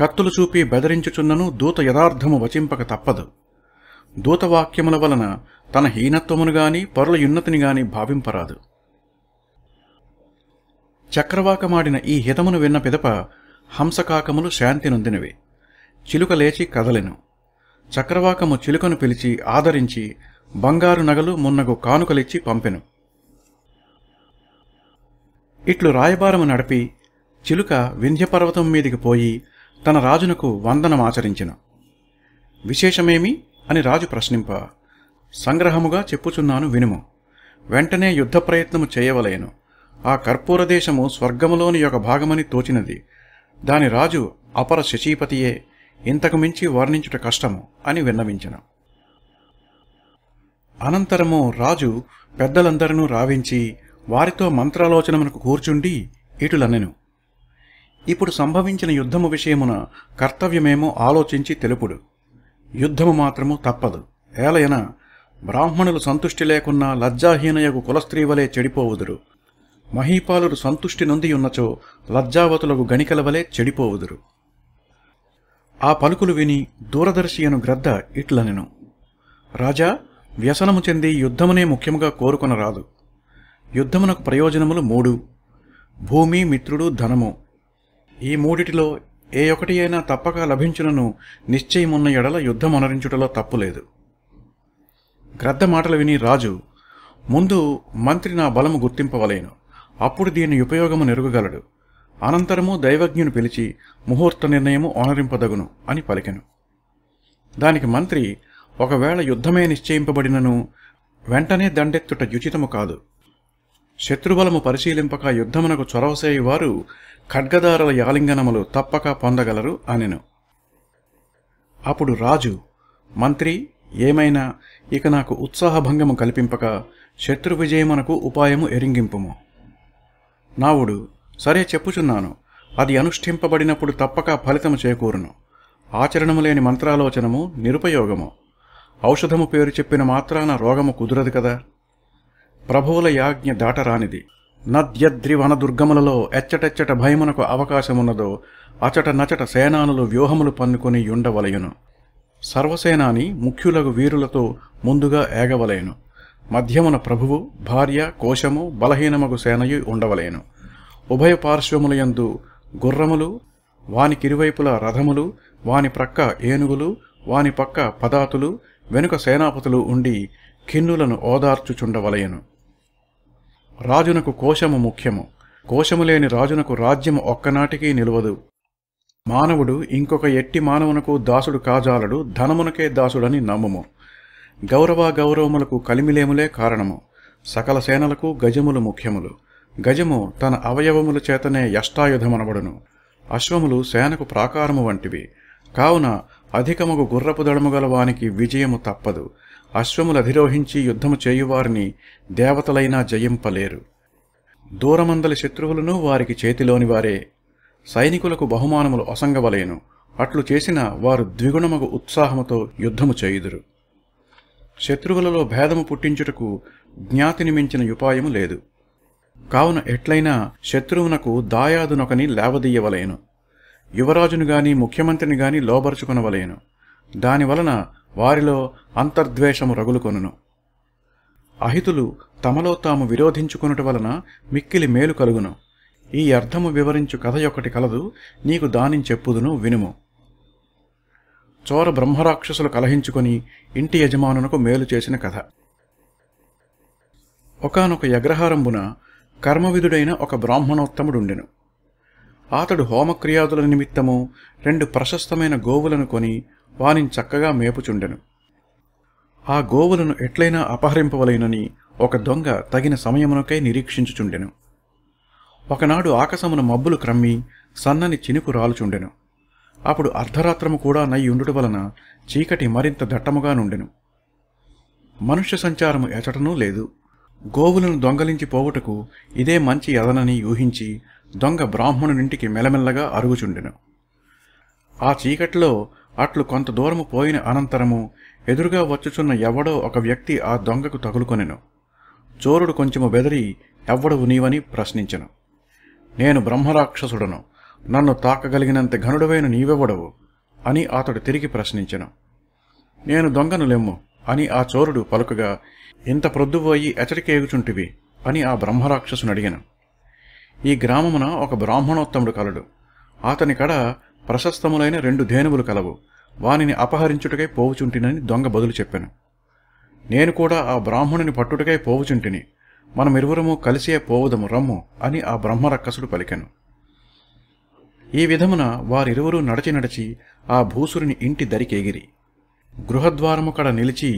కత్తులు చూపి బెదిరించుచున్నను దూత యథార్థము వచింపక తప్పదు దూతవాక్యముల వలన తన హీనత్వమును గాని పరుల యున్నతిని గాని భావింపరాదు చక్రవాకమాడిన ఈ హితమును విన్న పిదప హంసకాకములు శాంతి నొందినవి చిలుక లేచి కదలెను చక్రవాకము చిలుకను పిలిచి ఆదరించి బంగారు నగలు మున్నగు కానుకలిచ్చి పంపెను ఇట్లు రాయబారము నడిపి చిలుక వింధ్యపర్వతం మీదికి పోయి తన రాజునకు వందనమాచరించెను విశేషమేమి అని రాజు ప్రశ్నింప సంగ్రహముగా చెప్పుచున్నాను వినుము వెంటనే యుద్ధ ప్రయత్నము చేయవలేను ఆ కర్పూరదేశము స్వర్గములోని యొక్క భాగమని తోచినది దాని రాజు అపర శచీపతియే ఇంతకు మించి వర్ణించుట కష్టము అని విన్నవించను అనంతరము రాజు పెద్దలందరినూ రావించి వారితో మంత్రాలోచనమునకు కూర్చుండి ఇటులనెను ఇప్పుడు సంభవించిన యుద్ధము విషయమున కర్తవ్యమేమో ఆలోచించి తెలుపుడు యుద్ధము మాత్రము తప్పదు ఏలయన బ్రాహ్మణులు సంతుష్టి లేకున్నా లజ్జాహీనయకు కులస్త్రీవలే చెడిపోవుదురు మహీపాలుడు సంతుష్టి ఉన్నచో లజ్జావతులకు గణికల వలె చెడిపోవుదురు ఆ పలుకులు విని దూరదర్శియను గ్రద్ద ఇట్లనెను రాజా వ్యసనము చెంది యుద్ధమునే ముఖ్యముగా కోరుకొనరాదు యుద్ధమునకు ప్రయోజనములు మూడు భూమి మిత్రుడు ధనము ఈ మూడిటిలో ఏ ఒకటి అయినా తప్పక లభించునను నిశ్చయమున్న ఎడల యుద్ధమునరించుటలో తప్పులేదు గ్రద్ద మాటలు విని రాజు ముందు మంత్రి నా బలము గుర్తింపవలేను అప్పుడు దీని ఉపయోగము నెరుగగలడు అనంతరము దైవజ్ఞుని పిలిచి ముహూర్త నిర్ణయము ఆనరింపదగును అని పలికెను దానికి మంత్రి ఒకవేళ యుద్ధమే నిశ్చయింపబడినను వెంటనే దండెత్తుట యుచితము కాదు శత్రుబలము పరిశీలింపక యుద్ధమునకు చొరవసేయువారు ఖడ్గదారుల యాలింగనములు తప్పక పొందగలరు అనెను అప్పుడు రాజు మంత్రి ఏమైనా ఇక నాకు ఉత్సాహభంగము కల్పింపక శత్రు విజయమునకు ఉపాయము ఎరింగింపుము నావుడు సరే చెప్పుచున్నాను అది అనుష్ఠింపబడినప్పుడు తప్పక ఫలితము చేకూరును ఆచరణము లేని మంత్రాలోచనము నిరుపయోగము ఔషధము పేరు చెప్పిన మాత్రాన రోగము కుదురదు కదా ప్రభువుల యాజ్ఞ దాటరానిది నద్యద్రి వనదుర్గములలో ఎచ్చటెచ్చట భయమునకు అవకాశమున్నదో అచట నచట సేనానులు వ్యూహములు పన్నుకొని యుండవలయును సర్వసేనాని ముఖ్యులకు వీరులతో ముందుగా ఏగవలయను మధ్యమున ప్రభువు భార్య కోశము బలహీనమగు సేనయు ఉండవలేను ఉభయ పార్శ్వములయందు గుర్రములు వానికిరువైపుల రథములు వాని ప్రక్క ఏనుగులు వాని పక్క పదాతులు వెనుక సేనాపతులు ఉండి కిన్నులను ఓదార్చుచుండవలయను రాజునకు కోశము ముఖ్యము కోశము లేని రాజునకు రాజ్యము ఒక్కనాటికి నిలువదు మానవుడు ఇంకొక ఎట్టి మానవునకు దాసుడు కాజాలడు ధనమునకే దాసుడని నమ్ముము గౌరవ గౌరవములకు కలిమిలేములే కారణము సకల సేనలకు గజములు ముఖ్యములు గజము తన అవయవముల చేతనే యష్టాయుధమనబడును అశ్వములు సేనకు ప్రాకారము వంటివి కావున అధికముగు గుర్రపు దళము గల విజయము తప్పదు అశ్వములధిరోహించి యుద్ధము చేయువారిని దేవతలైనా జయింపలేరు దూరమందలి శత్రువులను వారికి చేతిలోని వారే సైనికులకు బహుమానములు అసంగవలేను అట్లు చేసిన వారు ద్విగుణముగు ఉత్సాహముతో యుద్ధము చేయుదురు శత్రువులలో భేదము పుట్టించుటకు జ్ఞాతిని మించిన ఉపాయము లేదు కావున ఎట్లయినా శత్రువునకు దాయాదునొకని లేవదీయవలేను యువరాజును గాని ముఖ్యమంత్రిని గాని లోబరుచుకొనవలేను దానివలన వారిలో అంతర్ద్వేషము రగులుకొనును అహితులు తమలో తాము విరోధించుకునుట వలన మిక్కిలి మేలు కలుగును ఈ అర్థము వివరించు కథ యొక్కటి కలదు నీకు దానిని చెప్పుదును వినుము చోర బ్రహ్మరాక్షసులు కలహించుకొని ఇంటి యజమానునకు మేలు చేసిన కథ ఒకనొక యగ్రహారంభున కర్మవిధుడైన ఒక బ్రాహ్మణోత్తముడుండెను అతడు హోమక్రియాదుల నిమిత్తము రెండు ప్రశస్తమైన గోవులను కొని వానిని చక్కగా మేపుచుండెను ఆ గోవులను ఎట్లయినా అపహరింపవలైనని ఒక దొంగ తగిన సమయమునకై నిరీక్షించుచుండెను ఒకనాడు ఆకాశమున మబ్బులు క్రమ్మి సన్నని చినుకు రాలుచుండెను అప్పుడు అర్ధరాత్రము కూడా నయ్యి ఉండుట వలన చీకటి మరింత దట్టముగా నుండెను మనుష్య సంచారము ఎచటనూ లేదు గోవులను దొంగలించి పోవుటకు ఇదే మంచి ఎదనని ఊహించి దొంగ బ్రాహ్మణునింటికి మెలమెల్లగా అరుగుచుండెను ఆ చీకటిలో అట్లు కొంత దూరము పోయిన అనంతరము ఎదురుగా వచ్చుచున్న ఎవడో ఒక వ్యక్తి ఆ దొంగకు తగులుకొనెను చోరుడు కొంచెము బెదిరి ఎవ్వడవు నీవని ప్రశ్నించెను నేను బ్రహ్మరాక్షసుడను నన్ను తాకగలిగినంత ఘనుడవైన నీవెవడవు అని అతడు తిరిగి ప్రశ్నించను నేను దొంగను లెమ్ము అని ఆ చోరుడు పలుకగా ఇంత ప్రొద్దుపోయి ఎచరికేగుచుంటివి అని ఆ బ్రహ్మరాక్షసుని అడిగాను ఈ గ్రామమున ఒక బ్రాహ్మణోత్తముడు కలడు అతని కడ ప్రశస్తములైన రెండు ధేనువులు కలవు వానిని అపహరించుటకై పోవుచుంటినని దొంగ బదులు చెప్పాను నేను కూడా ఆ బ్రాహ్మణుని పట్టుటకై పోవుచుంటిని మనమిరువురము కలిసే పోవుదము రమ్ము అని ఆ బ్రహ్మరక్కసుడు పలికాను ఈ విధమున వారిరువురూ నడచి నడిచి ఆ భూసురుని ఇంటి దరికేగిరి గృహద్వారము కడ నిలిచి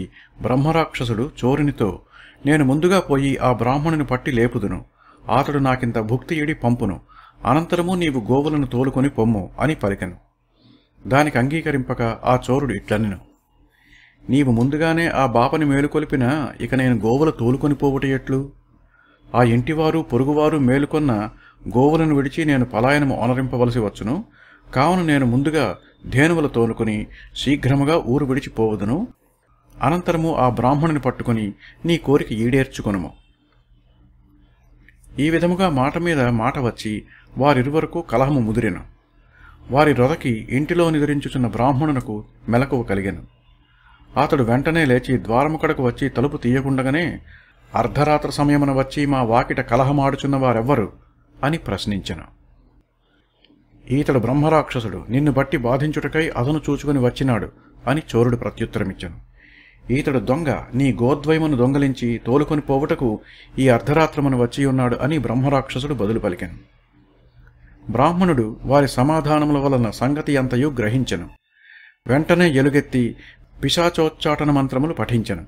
బ్రహ్మరాక్షసుడు చోరునితో నేను ముందుగా పోయి ఆ బ్రాహ్మణుని పట్టి లేపుదును అతడు నాకింత భుక్తియుడి పంపును అనంతరము నీవు గోవులను తోలుకొని పొమ్ము అని పలికెను దానికి అంగీకరింపక ఆ చోరుడు ఇట్లనెను నీవు ముందుగానే ఆ బాపని మేలుకొలిపినా ఇక నేను గోవుల తోలుకొని పోవుట ఎట్లు ఆ ఇంటివారు పొరుగువారు మేలుకొన్న గోవులను విడిచి నేను పలాయనము ఆనరింపవలసి వచ్చును కావున నేను ముందుగా ధేనువుల తోలుకొని శీఘ్రముగా ఊరు విడిచిపోవదును అనంతరము ఆ బ్రాహ్మణుని పట్టుకుని నీ కోరిక ఈడేర్చుకొనుము ఈ విధముగా మాట మీద మాట వచ్చి వారిరువరకు కలహము ముదిరిను వారి రొదకి ఇంటిలో నిద్రించుచున్న బ్రాహ్మణునకు మెలకువ కలిగాను అతడు వెంటనే లేచి ద్వారము కడకు వచ్చి తలుపు తీయకుండగానే అర్ధరాత్ర సమయమున వచ్చి మా వాకిట కలహమాడుచున్న వారెవ్వరు అని ప్రశ్నించను ఈతడు బ్రహ్మరాక్షసుడు నిన్ను బట్టి బాధించుటకై అదను చూచుకుని వచ్చినాడు అని చోరుడు ప్రత్యుత్తరమిచ్చాను ఈతడు దొంగ నీ గోద్వయమును దొంగలించి తోలుకొని పోవుటకు ఈ అర్ధరాత్రమును వచ్చి ఉన్నాడు అని బ్రహ్మరాక్షసుడు బదులు పలికెను బ్రాహ్మణుడు వారి సమాధానముల వలన సంగతి అంతయు గ్రహించెను వెంటనే ఎలుగెత్తి పిశాచోచ్చాటన మంత్రములు పఠించెను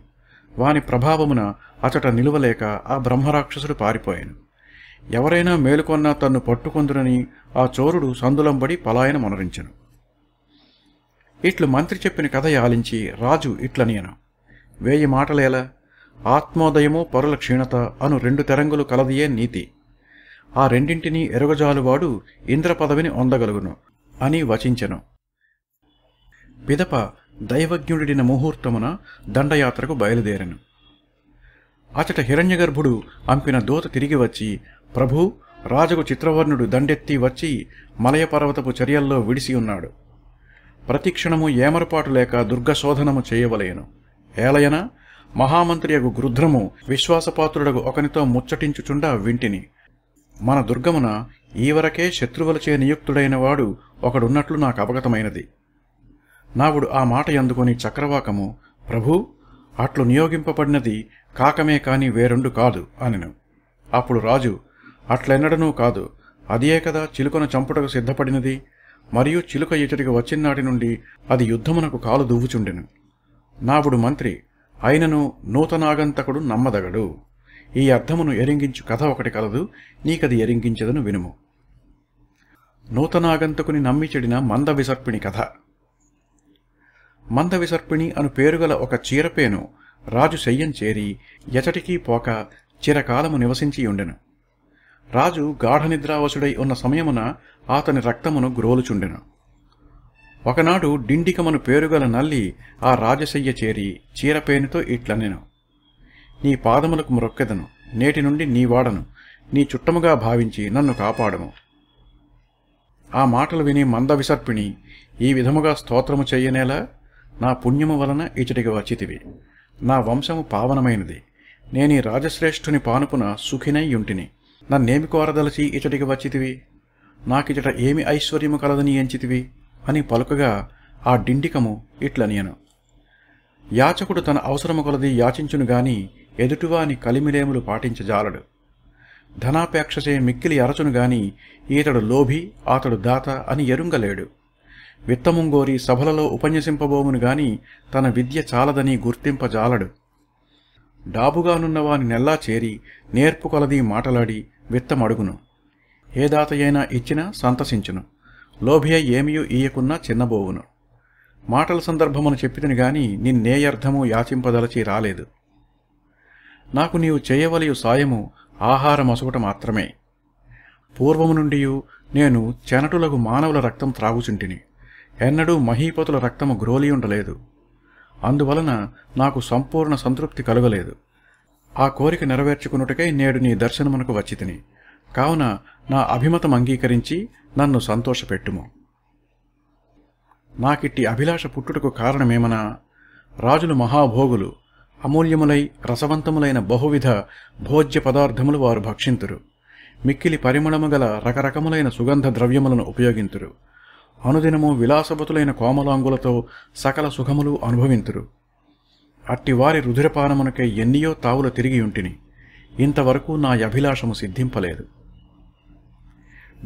వాని ప్రభావమున అతట నిలువలేక ఆ బ్రహ్మరాక్షసుడు పారిపోయాను ఎవరైనా మేలుకొన్నా తన్ను పట్టుకుందునని ఆ చోరుడు సందులంబడి పలాయనమనరించను ఇట్లు మంత్రి చెప్పిన కథ ఆలించి రాజు ఇట్లనియను వేయి మాటలేలా ఆత్మోదయము పరుల క్షీణత అను రెండు తెరంగులు కలదియే నీతి ఆ రెండింటినీ ఎరుగజాలువాడు ఇంద్ర పదవిని పొందగలుగును అని వచించెను పిదప దైవజ్ఞుడిన ముహూర్తమున దండయాత్రకు బయలుదేరెను అచట హిరణ్యగర్భుడు అంపిన దోత తిరిగి వచ్చి ప్రభు రాజుకు చిత్రవర్ణుడు దండెత్తి వచ్చి మలయపర్వతపు చర్యల్లో విడిసి ఉన్నాడు ప్రతిక్షణము ఏమరపాటు లేక దుర్గశోధనము చేయవలేను ఏలయన మహామంత్రియగు గృధ్రము విశ్వాసపాత్రుడగు ఒకనితో ముచ్చటించుచుండా వింటిని మన దుర్గమున ఈవరకే శత్రువులచే నియుక్తుడైన వాడు ఒకడున్నట్లు నాకు అవగతమైనది నావుడు ఆ మాట ఎందుకుని చక్రవాకము ప్రభు అట్లు నియోగింపబడినది కాకమే కాని వేరెండు కాదు అనెను అప్పుడు రాజు అట్లెన్నడనూ కాదు అదే కదా చిలుకను చంపుటకు సిద్ధపడినది మరియు చిలుక ఇచ్చటికి వచ్చినాటి నుండి అది యుద్ధమునకు కాలు దువ్వుచుండెను నాబుడు మంత్రి అయినను నూతనాగంతకుడు నమ్మదగడు ఈ అర్థమును ఎరింగించు కథ ఒకటి కలదు నీకది ఎరింగించదను వినుము నూతనాగంతకుని నమ్మి చెడిన మంద విసర్పిణి కథ మంద విసర్పిణి అను పేరుగల ఒక చీరపేను రాజు శయ్యం చేరి ఎచటికీ పోక చిరకాలము నివసించియుండెను రాజు గాఢనిద్రావసుడై ఉన్న సమయమున అతని రక్తమును గ్రోలుచుండెను ఒకనాడు డిండికమను పేరుగల నల్లి ఆ రాజశయ్య చేరి చీరపేనితో ఇట్లనెను నీ పాదములకు మొక్కెదను నేటి నుండి నీ వాడను నీ చుట్టముగా భావించి నన్ను కాపాడము ఆ మాటలు విని మంద విసర్పిణి ఈ విధముగా స్తోత్రము చెయ్యనేలా నా పుణ్యము వలన ఇచటిగా వచ్చితివి నా వంశము పావనమైనది నేనీ రాజశ్రేష్ఠుని పానుపున సుఖినయ్యుంటిని నన్నేమి కోరదలచి ఇచటికి వచ్చితివి నాకిచట ఏమి ఐశ్వర్యము కలదని ఎంచితివి అని పలుకగా ఆ డిండికము ఇట్లనియను యాచకుడు తన అవసరము కొలది యాచించును గాని ఎదుటివాని కలిమిలేములు పాటించజాలడు ధనాపేక్షసే మిక్కిలి అరచును గాని ఈతడు లోభి అతడు దాత అని ఎరుంగలేడు విత్తముంగోరి సభలలో ఉపన్యసింపబోమును గాని తన విద్య చాలదని గుర్తింపజాలడు డాబుగానున్నవాని నెల్లా చేరి నేర్పు కొలది మాటలాడి విత్తమడుగును ఏదాతయైనా ఇచ్చిన సంతసించును లోభియ ఏమియు ఈయకున్నా చిన్నబోవును మాటల సందర్భమును చెప్పితిని గాని నిన్నేయర్థము యాచింపదలచి రాలేదు నాకు నీవు చేయవలయు సాయము ఆహారమసుగుట మాత్రమే పూర్వము నుండియు నేను చెనటులకు మానవుల రక్తం త్రాగుచుంటిని ఎన్నడూ మహీపతుల రక్తము గ్రోలి ఉండలేదు అందువలన నాకు సంపూర్ణ సంతృప్తి కలుగలేదు ఆ కోరిక నెరవేర్చుకున్నట్టుకై నేడు నీ దర్శనమునకు వచ్చి తిని కావున నా అభిమతం అంగీకరించి నన్ను సంతోషపెట్టుము నాకిట్టి అభిలాష పుట్టుటకు కారణమేమనా రాజులు మహాభోగులు అమూల్యములై రసవంతములైన బహువిధ భోజ్య పదార్థములు వారు భక్షింతురు మిక్కిలి పరిమళము గల రకరకములైన సుగంధ ద్రవ్యములను ఉపయోగింతురు అనుదినము విలాసవతులైన కోమలాంగులతో సకల సుఖములు అనుభవింతురు అట్టివారి రుధిరపానమునకై ఎన్నియో తావుల తిరిగి ఉంటిని ఇంతవరకు నా అభిలాషము సిద్ధింపలేదు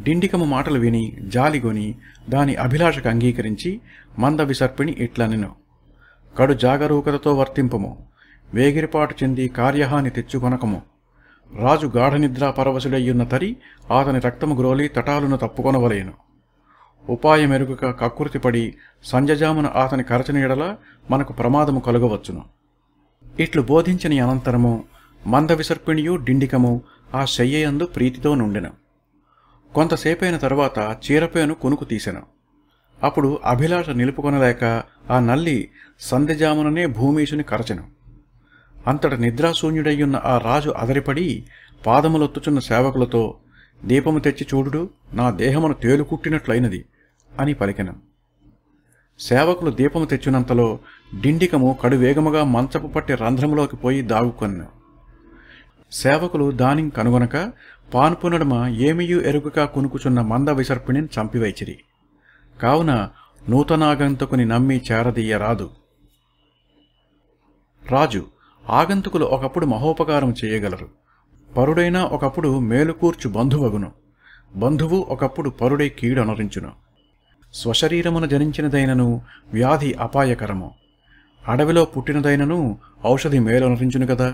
డిండికము మాటలు విని జాలిగొని దాని అభిలాషకు అంగీకరించి మంద విసర్పిణి ఇట్లనెను కడు జాగరూకతతో వర్తింపము వేగిరిపాటు చెంది కార్యహాని తెచ్చుకొనకము రాజు గాఢనిద్రా పరవశుడయ్యున్న తరి అతని రక్తము గ్రోలి తటాలును తప్పుకొనవలేను ఉపాయ ఉపాయమెరుగక పడి సంజజామున అతని కరచని ఎడల మనకు ప్రమాదము కలుగవచ్చును ఇట్లు బోధించని అనంతరము మందవిసర్పిణియు డిండికము ఆ శయ్యందు ప్రీతితో నుండెను కొంతసేపైన తర్వాత చీరపేను కొనుకు తీసెను అప్పుడు అభిలాష నిలుపుకొనలేక ఆ నల్లి సంధ్యజాముననే భూమీషుని కరచెను అంతట నిద్రాశూన్యుడయ్యున్న ఆ రాజు అదరిపడి పాదములొత్తుచున్న సేవకులతో దీపము తెచ్చి చూడుడు నా దేహమును తేలుకుట్టినట్లయినది అని పలికెను సేవకులు దీపము తెచ్చినంతలో డిండికము కడువేగముగా మంచపు పట్టి రంధ్రంలోకి పోయి దాగుకొన్న సేవకులు దానిం కనుగొనక పాన్పునడమ ఏమియూ ఎరుగుగా కునుకుచున్న మంద విసర్పిణిని చంపివైచిరి కావున నూతనాగంతకుని నమ్మి చేరదీయరాదు రాజు ఆగంతుకులు ఒకప్పుడు మహోపకారం చేయగలరు పరుడైన ఒకప్పుడు మేలుకూర్చు బంధువగును బంధువు ఒకప్పుడు పరుడై కీడనరించును స్వశరీరమున జనించినదైనను వ్యాధి అపాయకరము అడవిలో పుట్టినదైనను ఔషధి మేలనరించును కదా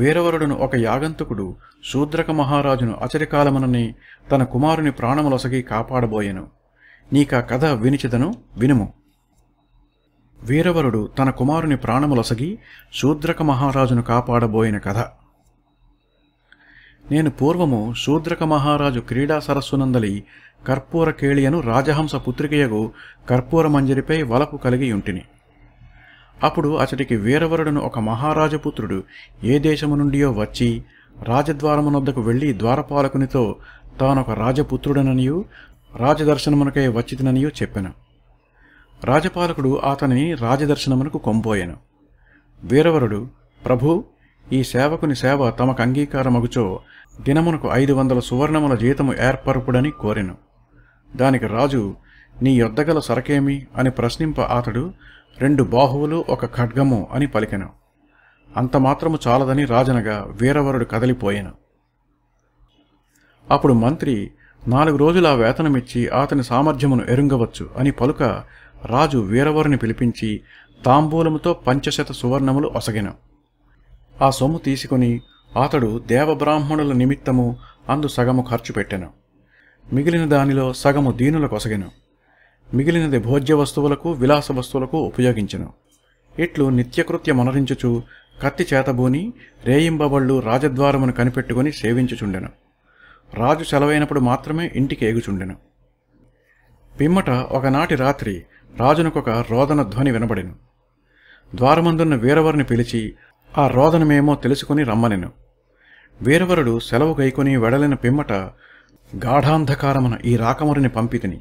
వీరవరుడును ఒక యాగంతుకుడు శూద్రక మహారాజును అచరికాలమునని తన కుమారుని ప్రాణములొసగి కాపాడబోయెను నీకా కథ వినిచిదను వినుము వీరవరుడు తన కుమారుని ప్రాణములొసగి శూద్రక మహారాజును కాపాడబోయిన కథ నేను పూర్వము శూద్రక మహారాజు క్రీడా సరస్సునందలి కర్పూర కేళియను రాజహంస పుత్రికయగు కర్పూర మంజరిపై వలపు కలిగి ఉంటిని అప్పుడు అతడికి వీరవరుడును ఒక మహారాజపుత్రుడు ఏ దేశము నుండియో వచ్చి రాజద్వారమునొద్దకు వెళ్ళి ద్వారపాలకునితో తానొక రాజపుత్రుడననియు రాజదర్శనమునకై వచ్చితిననియూ చెప్పాను రాజపాలకుడు అతనిని రాజదర్శనమునకు కొంపోయాను వీరవరుడు ప్రభు ఈ సేవకుని సేవ తమకు అంగీకారమగుచో దినమునకు ఐదు వందల సువర్ణముల జీతము ఏర్పరుపుడని కోరెను దానికి రాజు నీ యొద్దగల సరకేమి అని ప్రశ్నింప అతడు రెండు బాహువులు ఒక ఖడ్గము అని పలికెను అంతమాత్రము చాలదని రాజనగా వీరవరుడు కదలిపోయాను అప్పుడు మంత్రి నాలుగు రోజులు ఆ వేతనమిచ్చి అతని సామర్థ్యమును ఎరుంగవచ్చు అని పలుక రాజు వీరవరుని పిలిపించి తాంబూలముతో పంచశత సువర్ణములు ఒసగెను ఆ సొమ్ము తీసుకుని అతడు దేవబ్రాహ్మణుల నిమిత్తము అందు సగము ఖర్చు పెట్టెను మిగిలిన దానిలో సగము దీనుల కొసగెను మిగిలినది భోజ్య వస్తువులకు విలాస వస్తువులకు ఉపయోగించెను ఇట్లు నిత్యకృత్య మనరించుచు కత్తి చేతబూని రేయింబబళ్ళు రాజద్వారమును కనిపెట్టుకుని సేవించుచుండెను రాజు సెలవైనప్పుడు మాత్రమే ఇంటికి ఏగుచుండెను పిమ్మట ఒకనాటి రాత్రి రాజునకొక రోదన ధ్వని వినబడెను ద్వారమందున్న వీరవరిని పిలిచి ఆ రోదనమేమో తెలుసుకుని రమ్మనెను వీరవరుడు సెలవు గైకొని వెడలిన పిమ్మట గాఢాంధకారమున ఈ రాకమరుని పంపితిని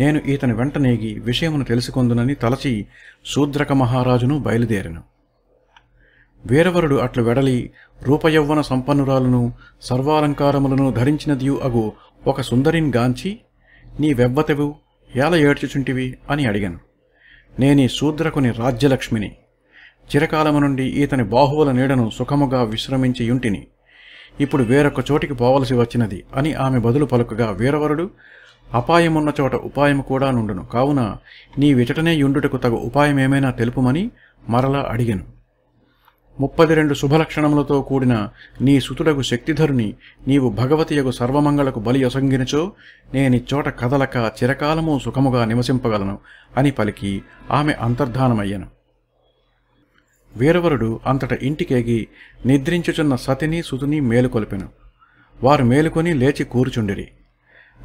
నేను ఈతని వెంట నేగి విషయమును తెలుసుకొందునని తలచి శూద్రక మహారాజును బయలుదేరెను వీరవరుడు అట్లు వెడలి రూపయౌవన సంపన్నురాలను సర్వాలంకారములను ధరించినదియు అగు ఒక సుందరిని గాంచి వెవ్వతెవు ఎలా ఏడ్చుచుంటివి అని అడిగాను నేనీ శూద్రకుని రాజ్యలక్ష్మిని చిరకాలము నుండి ఈతని బాహువుల నీడను సుఖముగా విశ్రమించియుంటిని ఇప్పుడు వేరొక చోటికి పోవలసి వచ్చినది అని ఆమె బదులు పలుకగా వీరవరుడు అపాయమున్న చోట ఉపాయము కూడా నుండును కావున నీ విచటనే యుండుటకు తగు ఉపాయమేమైనా తెలుపుమని మరలా అడిగాను ముప్పది రెండు శుభలక్షణములతో కూడిన నీ సుతుడగు శక్తిధరుని నీవు భగవతియగు సర్వమంగళకు బలి యొసంగినచో చోట కదలక చిరకాలము సుఖముగా నివసింపగలను అని పలికి ఆమె అంతర్ధానమయ్యాను వీరవరుడు అంతట ఇంటికేగి నిద్రించుచున్న సతిని సుతుని మేలుకొలిపెను వారు మేలుకొని లేచి కూర్చుండిరి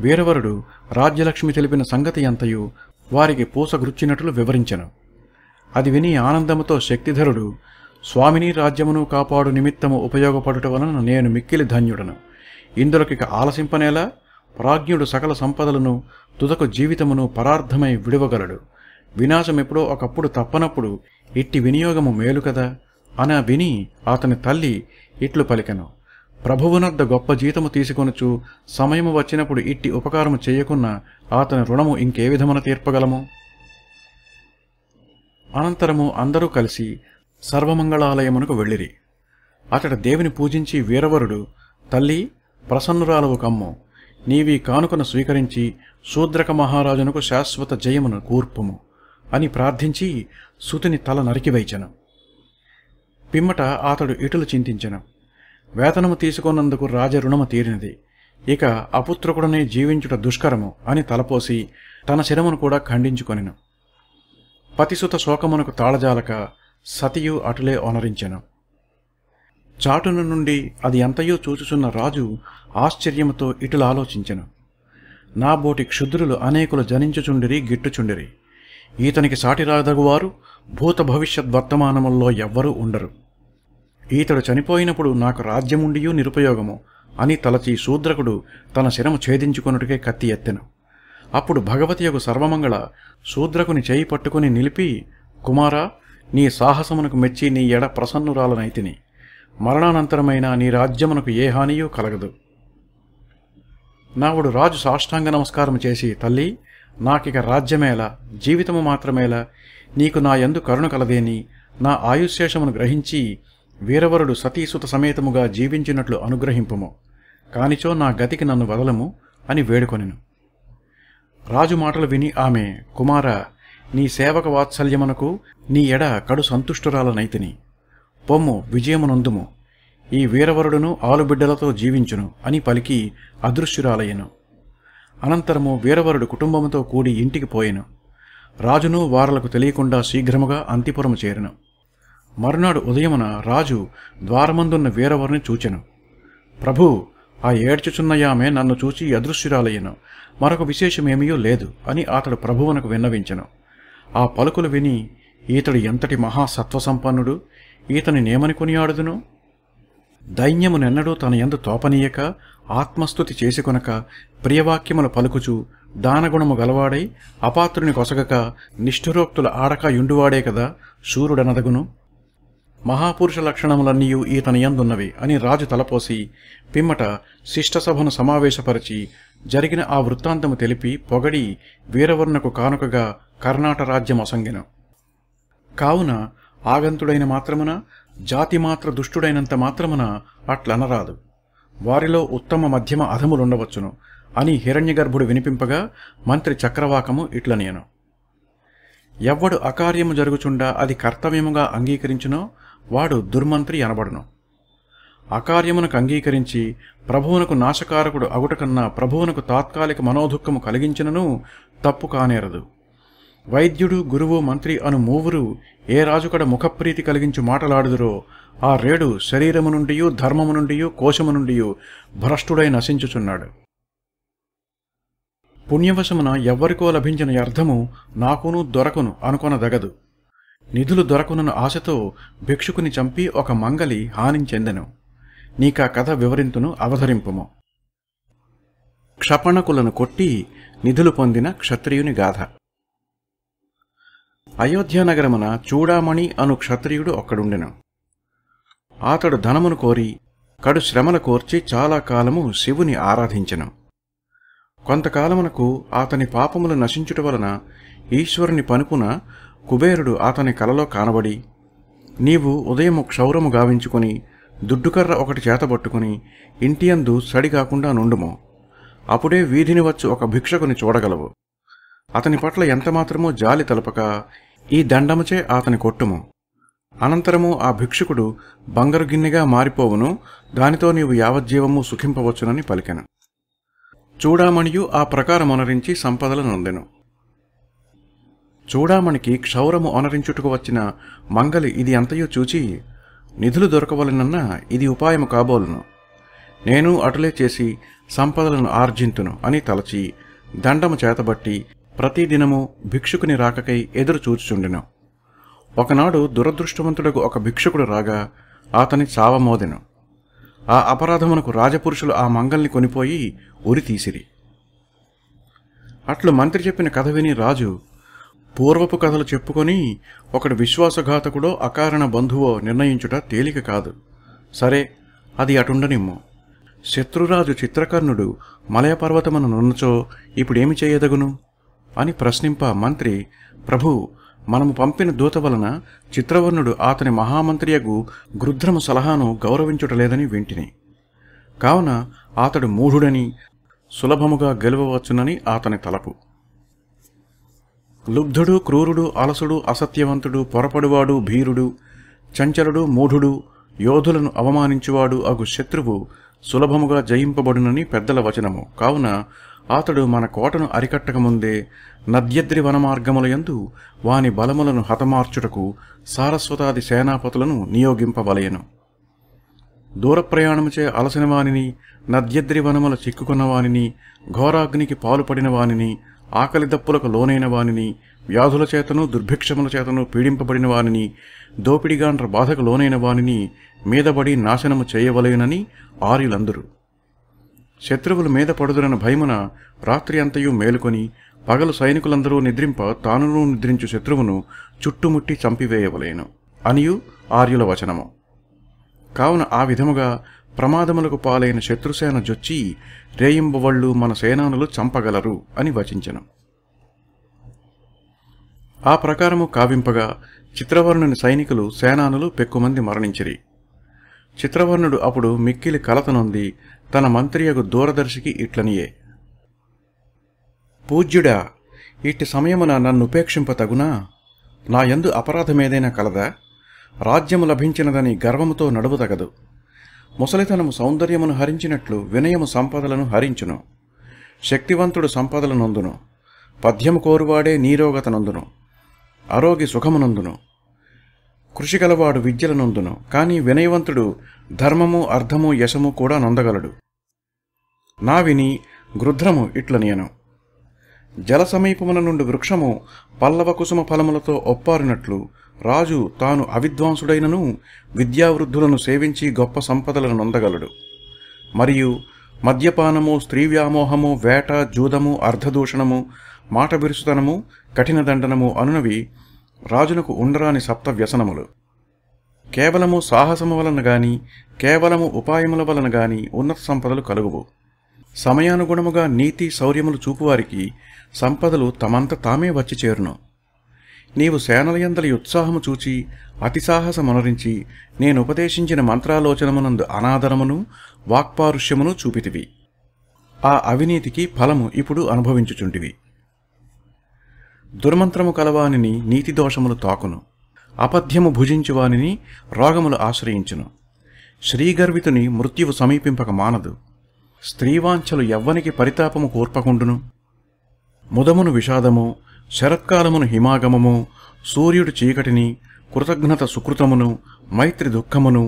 వీరవరుడు రాజ్యలక్ష్మి తెలిపిన సంగతి అంతయు వారికి పూసగృచ్చినట్లు వివరించెను అది విని ఆనందముతో శక్తిధరుడు స్వామిని రాజ్యమును కాపాడు నిమిత్తము ఉపయోగపడుట వలన నేను మిక్కిలి ధన్యుడను ఇందులోకి ఆలసింపనేలా ప్రాజ్ఞుడు సకల సంపదలను తుదకు జీవితమును పరార్థమై విడువగలడు వినాశం ఎప్పుడో ఒకప్పుడు తప్పనప్పుడు ఇట్టి వినియోగము మేలు కదా అన విని అతని తల్లి ఇట్లు పలికెను ప్రభువునద్ద గొప్ప జీతము తీసుకొనుచు సమయము వచ్చినప్పుడు ఇట్టి ఉపకారము చేయకున్న అతని రుణము ఇంకే విధమున తీర్పగలము అనంతరము అందరూ కలిసి సర్వమంగళాలయమునకు వెళ్ళిరి అతడు దేవుని పూజించి వీరవరుడు తల్లి ప్రసన్నురాలవు కమ్ము నీవి కానుకను స్వీకరించి శూద్రక మహారాజునకు శాశ్వత జయమును కూర్పుము అని ప్రార్థించి సుతిని తల నరికివేయచెను పిమ్మట అతడు ఇటులు చింతించెను వేతనము తీసుకున్నందుకు రాజ రుణము తీరినది ఇక అపుత్రకుడనే జీవించుట దుష్కరము అని తలపోసి తన శిరమును కూడా ఖండించుకొనెను పతిసుత శోకమునకు తాళజాలక సతియు అటులే ఒనరించెను చాటును నుండి అది ఎంతయో చూచుచున్న రాజు ఆశ్చర్యముతో ఇటులాలోచించెను నాబోటి క్షుద్రులు అనేకులు జనించుచుండిరి గిట్టుచుండిరి ఈతనికి సాటిరాదగువారు భూత భవిష్యత్ వర్తమానముల్లో ఎవ్వరూ ఉండరు ఈతడు చనిపోయినప్పుడు నాకు రాజ్యముండియూ నిరుపయోగము అని తలచి శూద్రకుడు తన శిరము ఛేదించుకొనుటకే కత్తి ఎత్తెను అప్పుడు భగవతి యొక్క సర్వమంగళ శూద్రకుని చేయి పట్టుకుని నిలిపి కుమారా నీ సాహసమునకు మెచ్చి నీ ఎడ ప్రసన్నురాలనైతిని మరణానంతరమైన నీ రాజ్యమునకు ఏ హానియూ కలగదు నావుడు రాజు సాష్టాంగ నమస్కారం చేసి తల్లి నాకిక రాజ్యమేలా జీవితము మాత్రమేలా నీకు నా ఎందు కరుణ కలదేని నా ఆయుశేషమును గ్రహించి వీరవరుడు సతీసుత సమేతముగా జీవించినట్లు అనుగ్రహింపుము కానిచో నా గతికి నన్ను వదలము అని వేడుకొనిను రాజు మాటలు విని ఆమె కుమార నీ సేవక వాత్సల్యమునకు నీ ఎడ కడు సంతుష్టురాలనైతిని పొమ్ము విజయమునందుము ఈ వీరవరుడును ఆలుబిడ్డలతో జీవించును అని పలికి అదృశ్యురాలయ్యను అనంతరము వీరవరుడు కుటుంబంతో కూడి ఇంటికి పోయాను రాజును వారలకు తెలియకుండా శీఘ్రముగా అంతిపురము చేరిను మరునాడు ఉదయమున రాజు ద్వారమందున్న వీరవరుని చూచెను ప్రభు ఆ ఏడ్చుచున్నయామె నన్ను చూచి అదృశ్యురాలయ్యను మరొక విశేషమేమయూ లేదు అని అతడు ప్రభువునకు విన్నవించెను ఆ పలుకులు విని ఈతడు ఎంతటి మహాసత్వసంపన్నుడు ఈతని నేమని కొనియాడుదును దైన్యమునెన్నడూ తన ఎందు తోపనీయక ఆత్మస్థుతి చేసుకొనక ప్రియవాక్యములు పలుకుచు దానగుణము గలవాడై అపాత్రుని కొసగక నిష్ఠురోక్తుల ఆడక యుండువాడే కదా సూర్యుడనదగును మహాపురుష లక్షణములన్నీయూ యందున్నవి అని రాజు తలపోసి పిమ్మట శిష్టసభను సమావేశపరిచి జరిగిన ఆ వృత్తాంతము తెలిపి పొగడి వీరవర్ణకు కానుకగా కర్ణాట రాజ్యం కావున ఆగంతుడైన మాత్రమున జాతి మాత్ర దుష్టుడైనంత మాత్రమున అట్లనరాదు వారిలో ఉత్తమ మధ్యమ అధములుండవచ్చును అని హిరణ్యగర్భుడు వినిపింపగా మంత్రి చక్రవాకము ఇట్లనేను ఎవ్వడు అకార్యము జరుగుచుండా అది కర్తవ్యముగా అంగీకరించునో వాడు దుర్మంత్రి అనబడును అకార్యమునకు అంగీకరించి ప్రభువునకు నాశకారకుడు అగుటకన్నా ప్రభువునకు తాత్కాలిక మనోదుఖము కలిగించినను తప్పు కానేరదు వైద్యుడు గురువు మంత్రి అను మూవురు ఏ రాజుకడ ముఖప్రీతి కలిగించి మాటలాడుదురో ఆ రేడు శరీరము నుండి ధర్మము నుండి కోశము నుండి భ్రష్టుడై నశించుచున్నాడు పుణ్యవశమున ఎవ్వరికో లభించిన అర్థము నాకును దొరకును అనుకొనదగదు నిధులు దొరకునన్న ఆశతో భిక్షుకుని చంపి ఒక మంగలి హానించెందెను నీకా కథ వివరింతును అవధరింపుము క్షపణకులను కొట్టి నిధులు పొందిన క్షత్రియుని గాథ అయోధ్యానగరమున చూడామణి అను క్షత్రియుడు ఒక్కడుండెను అతడు ధనమును కోరి కడు శ్రమను కోర్చి చాలా కాలము శివుని ఆరాధించెను కొంతకాలమునకు అతని పాపములు నశించుట వలన ఈశ్వరుని పనుపున కుబేరుడు అతని కలలో కానబడి నీవు ఉదయము క్షౌరము గావించుకుని దుడ్డుకర్ర ఒకటి చేతబట్టుకుని ఇంటియందు సడిగాకుండా నుండుము అప్పుడే వీధిని వచ్చు ఒక భిక్షకుని చూడగలవు అతని పట్ల ఎంతమాత్రమూ జాలి తలపక ఈ దండముచే అతని కొట్టుము అనంతరము ఆ భిక్షుకుడు బంగారు గిన్నెగా మారిపోవును దానితో నీవు యావజ్జీవము సుఖింపవచ్చునని పలికెను చూడామణియు ఆ ప్రకారం అనరించి సంపదలను నొందెను చూడామణికి క్షౌరము అనరించుటకు వచ్చిన మంగలి ఇది అంతయో చూచి నిధులు దొరకవలనన్న ఇది ఉపాయము కాబోలును నేను అటులే చేసి సంపదలను ఆర్జింతును అని తలచి దండము చేతబట్టి ప్రతిదినము భిక్షుకుని రాకకై ఎదురు చూచుచుండెను ఒకనాడు దురదృష్టవంతుడకు ఒక భిక్షుకుడు రాగా అతని చావమోదెను ఆ అపరాధమునకు రాజపురుషులు ఆ మంగల్ని కొనిపోయి ఉరి తీసిరి అట్లు మంత్రి చెప్పిన కథ విని రాజు పూర్వపు కథలు చెప్పుకొని ఒకడు విశ్వాసఘాతకుడో అకారణ బంధువో నిర్ణయించుట తేలిక కాదు సరే అది అటుండనిమ్ము శత్రురాజు చిత్రకర్ణుడు మలయపర్వతమును నున్నచో ఇప్పుడేమి చేయదగును అని ప్రశ్నింప మంత్రి ప్రభు మనము పంపిన దూత వలన చిత్రవర్ణుడు అతని మహామంత్రియగు గృధ్రము సలహాను గౌరవించుటలేదని వింటిని కావున అతడు మూఢుడని సులభముగా గెలవవచ్చునని అతని తలపు లుబ్ధుడు క్రూరుడు అలసుడు అసత్యవంతుడు పొరపడువాడు భీరుడు చంచలుడు మూఢుడు యోధులను అవమానించువాడు అగు శత్రువు సులభముగా జయింపబడునని పెద్దల వచనము కావున అతడు మన కోటను అరికట్టకముందే నద్యద్రి వనమార్గములయందు వాని బలములను హతమార్చుటకు సారస్వతాది సేనాపతులను నియోగింపవలయను దూరప్రయాణముచే అలసిన వానిని నద్యద్రి వనముల చిక్కుకున్న వానిని ఘోరాగ్నికి పాలుపడిన వానిని ఆకలి దప్పులకు లోనైన వానిని వ్యాధుల చేతను దుర్భిక్షముల చేతను పీడింపబడిన వానిని దోపిడిగాండ్ర బాధకు లోనైన వానిని మీదబడి నాశనము చేయవలయనని ఆర్యులందరూ శత్రువుల మీద పడుదురన భయమున రాత్రి అంతయు మేలుకొని పగలు సైనికులందరూ నిద్రింప తానును నిద్రించు శత్రువును చుట్టుముట్టి చంపివేయవలేను అనియు ఆర్యుల వచనము కావున ఆ విధముగా ప్రమాదములకు పాలైన శత్రుసేన జొచ్చి రేయింబవళ్ళు మన సేనానులు చంపగలరు అని వచించను ఆ ప్రకారము కావింపగా చిత్రవర్ణుని సైనికులు సేనానులు పెక్కుమంది మరణించిరి చిత్రవర్ణుడు అప్పుడు మిక్కిలి కలతనుంది తన మంత్రియగు దూరదర్శికి ఇట్లనియే పూజ్యుడా ఇట్టి సమయమున ఉపేక్షింప తగునా నా అపరాధమేదైనా కలదా రాజ్యము లభించినదని గర్వముతో నడువుతగదు ముసలితనము సౌందర్యమును హరించినట్లు వినయము సంపదలను హరించును శక్తివంతుడు సంపదలనొందును పద్యము కోరువాడే నీరోగతనందును అరోగి సుఖమునందును కృషి గలవాడు విద్యల నొందును కానీ వినయవంతుడు ధర్మము అర్ధము యశము కూడా నొందగలడు నా విని గృధ్రము నేను జల సమీపమున నుండి వృక్షము పల్లవ కుసుమ ఫలములతో ఒప్పారినట్లు రాజు తాను అవిద్వాంసుడైనను విద్యావృద్ధులను సేవించి గొప్ప సంపదలను నొందగలడు మరియు మద్యపానము స్త్రీ వ్యామోహము వేట జూదము అర్ధదూషణము మాట బిరుసుతనము కఠిన దండనము అనునవి రాజునకు ఉండరాని సప్త వ్యసనములు కేవలము సాహసము వలన గాని కేవలము ఉపాయముల వలన గాని ఉన్నత సంపదలు కలుగువు సమయానుగుణముగా నీతి శౌర్యములు చూపువారికి సంపదలు తమంత తామే వచ్చి చేరును నీవు సేనలయందలి ఉత్సాహము చూచి అతిసాహసమునరించి నేను ఉపదేశించిన మంత్రాలోచనమునందు అనాదరమును వాక్పారుష్యమును చూపితివి ఆ అవినీతికి ఫలము ఇప్పుడు అనుభవించుచుంటివి దుర్మంత్రము కలవానిని నీతి దోషములు తాకును అపథ్యము భుజించువానిని రోగములు ఆశ్రయించును శ్రీగర్వితుని మృత్యువు సమీపింపక మానదు స్త్రీవాంఛలు ఎవ్వనికి పరితాపము కూర్పకుండును ముదమును విషాదము శరత్కాలమును హిమాగమము సూర్యుడు చీకటిని కృతజ్ఞత సుకృతమును మైత్రి దుఃఖమును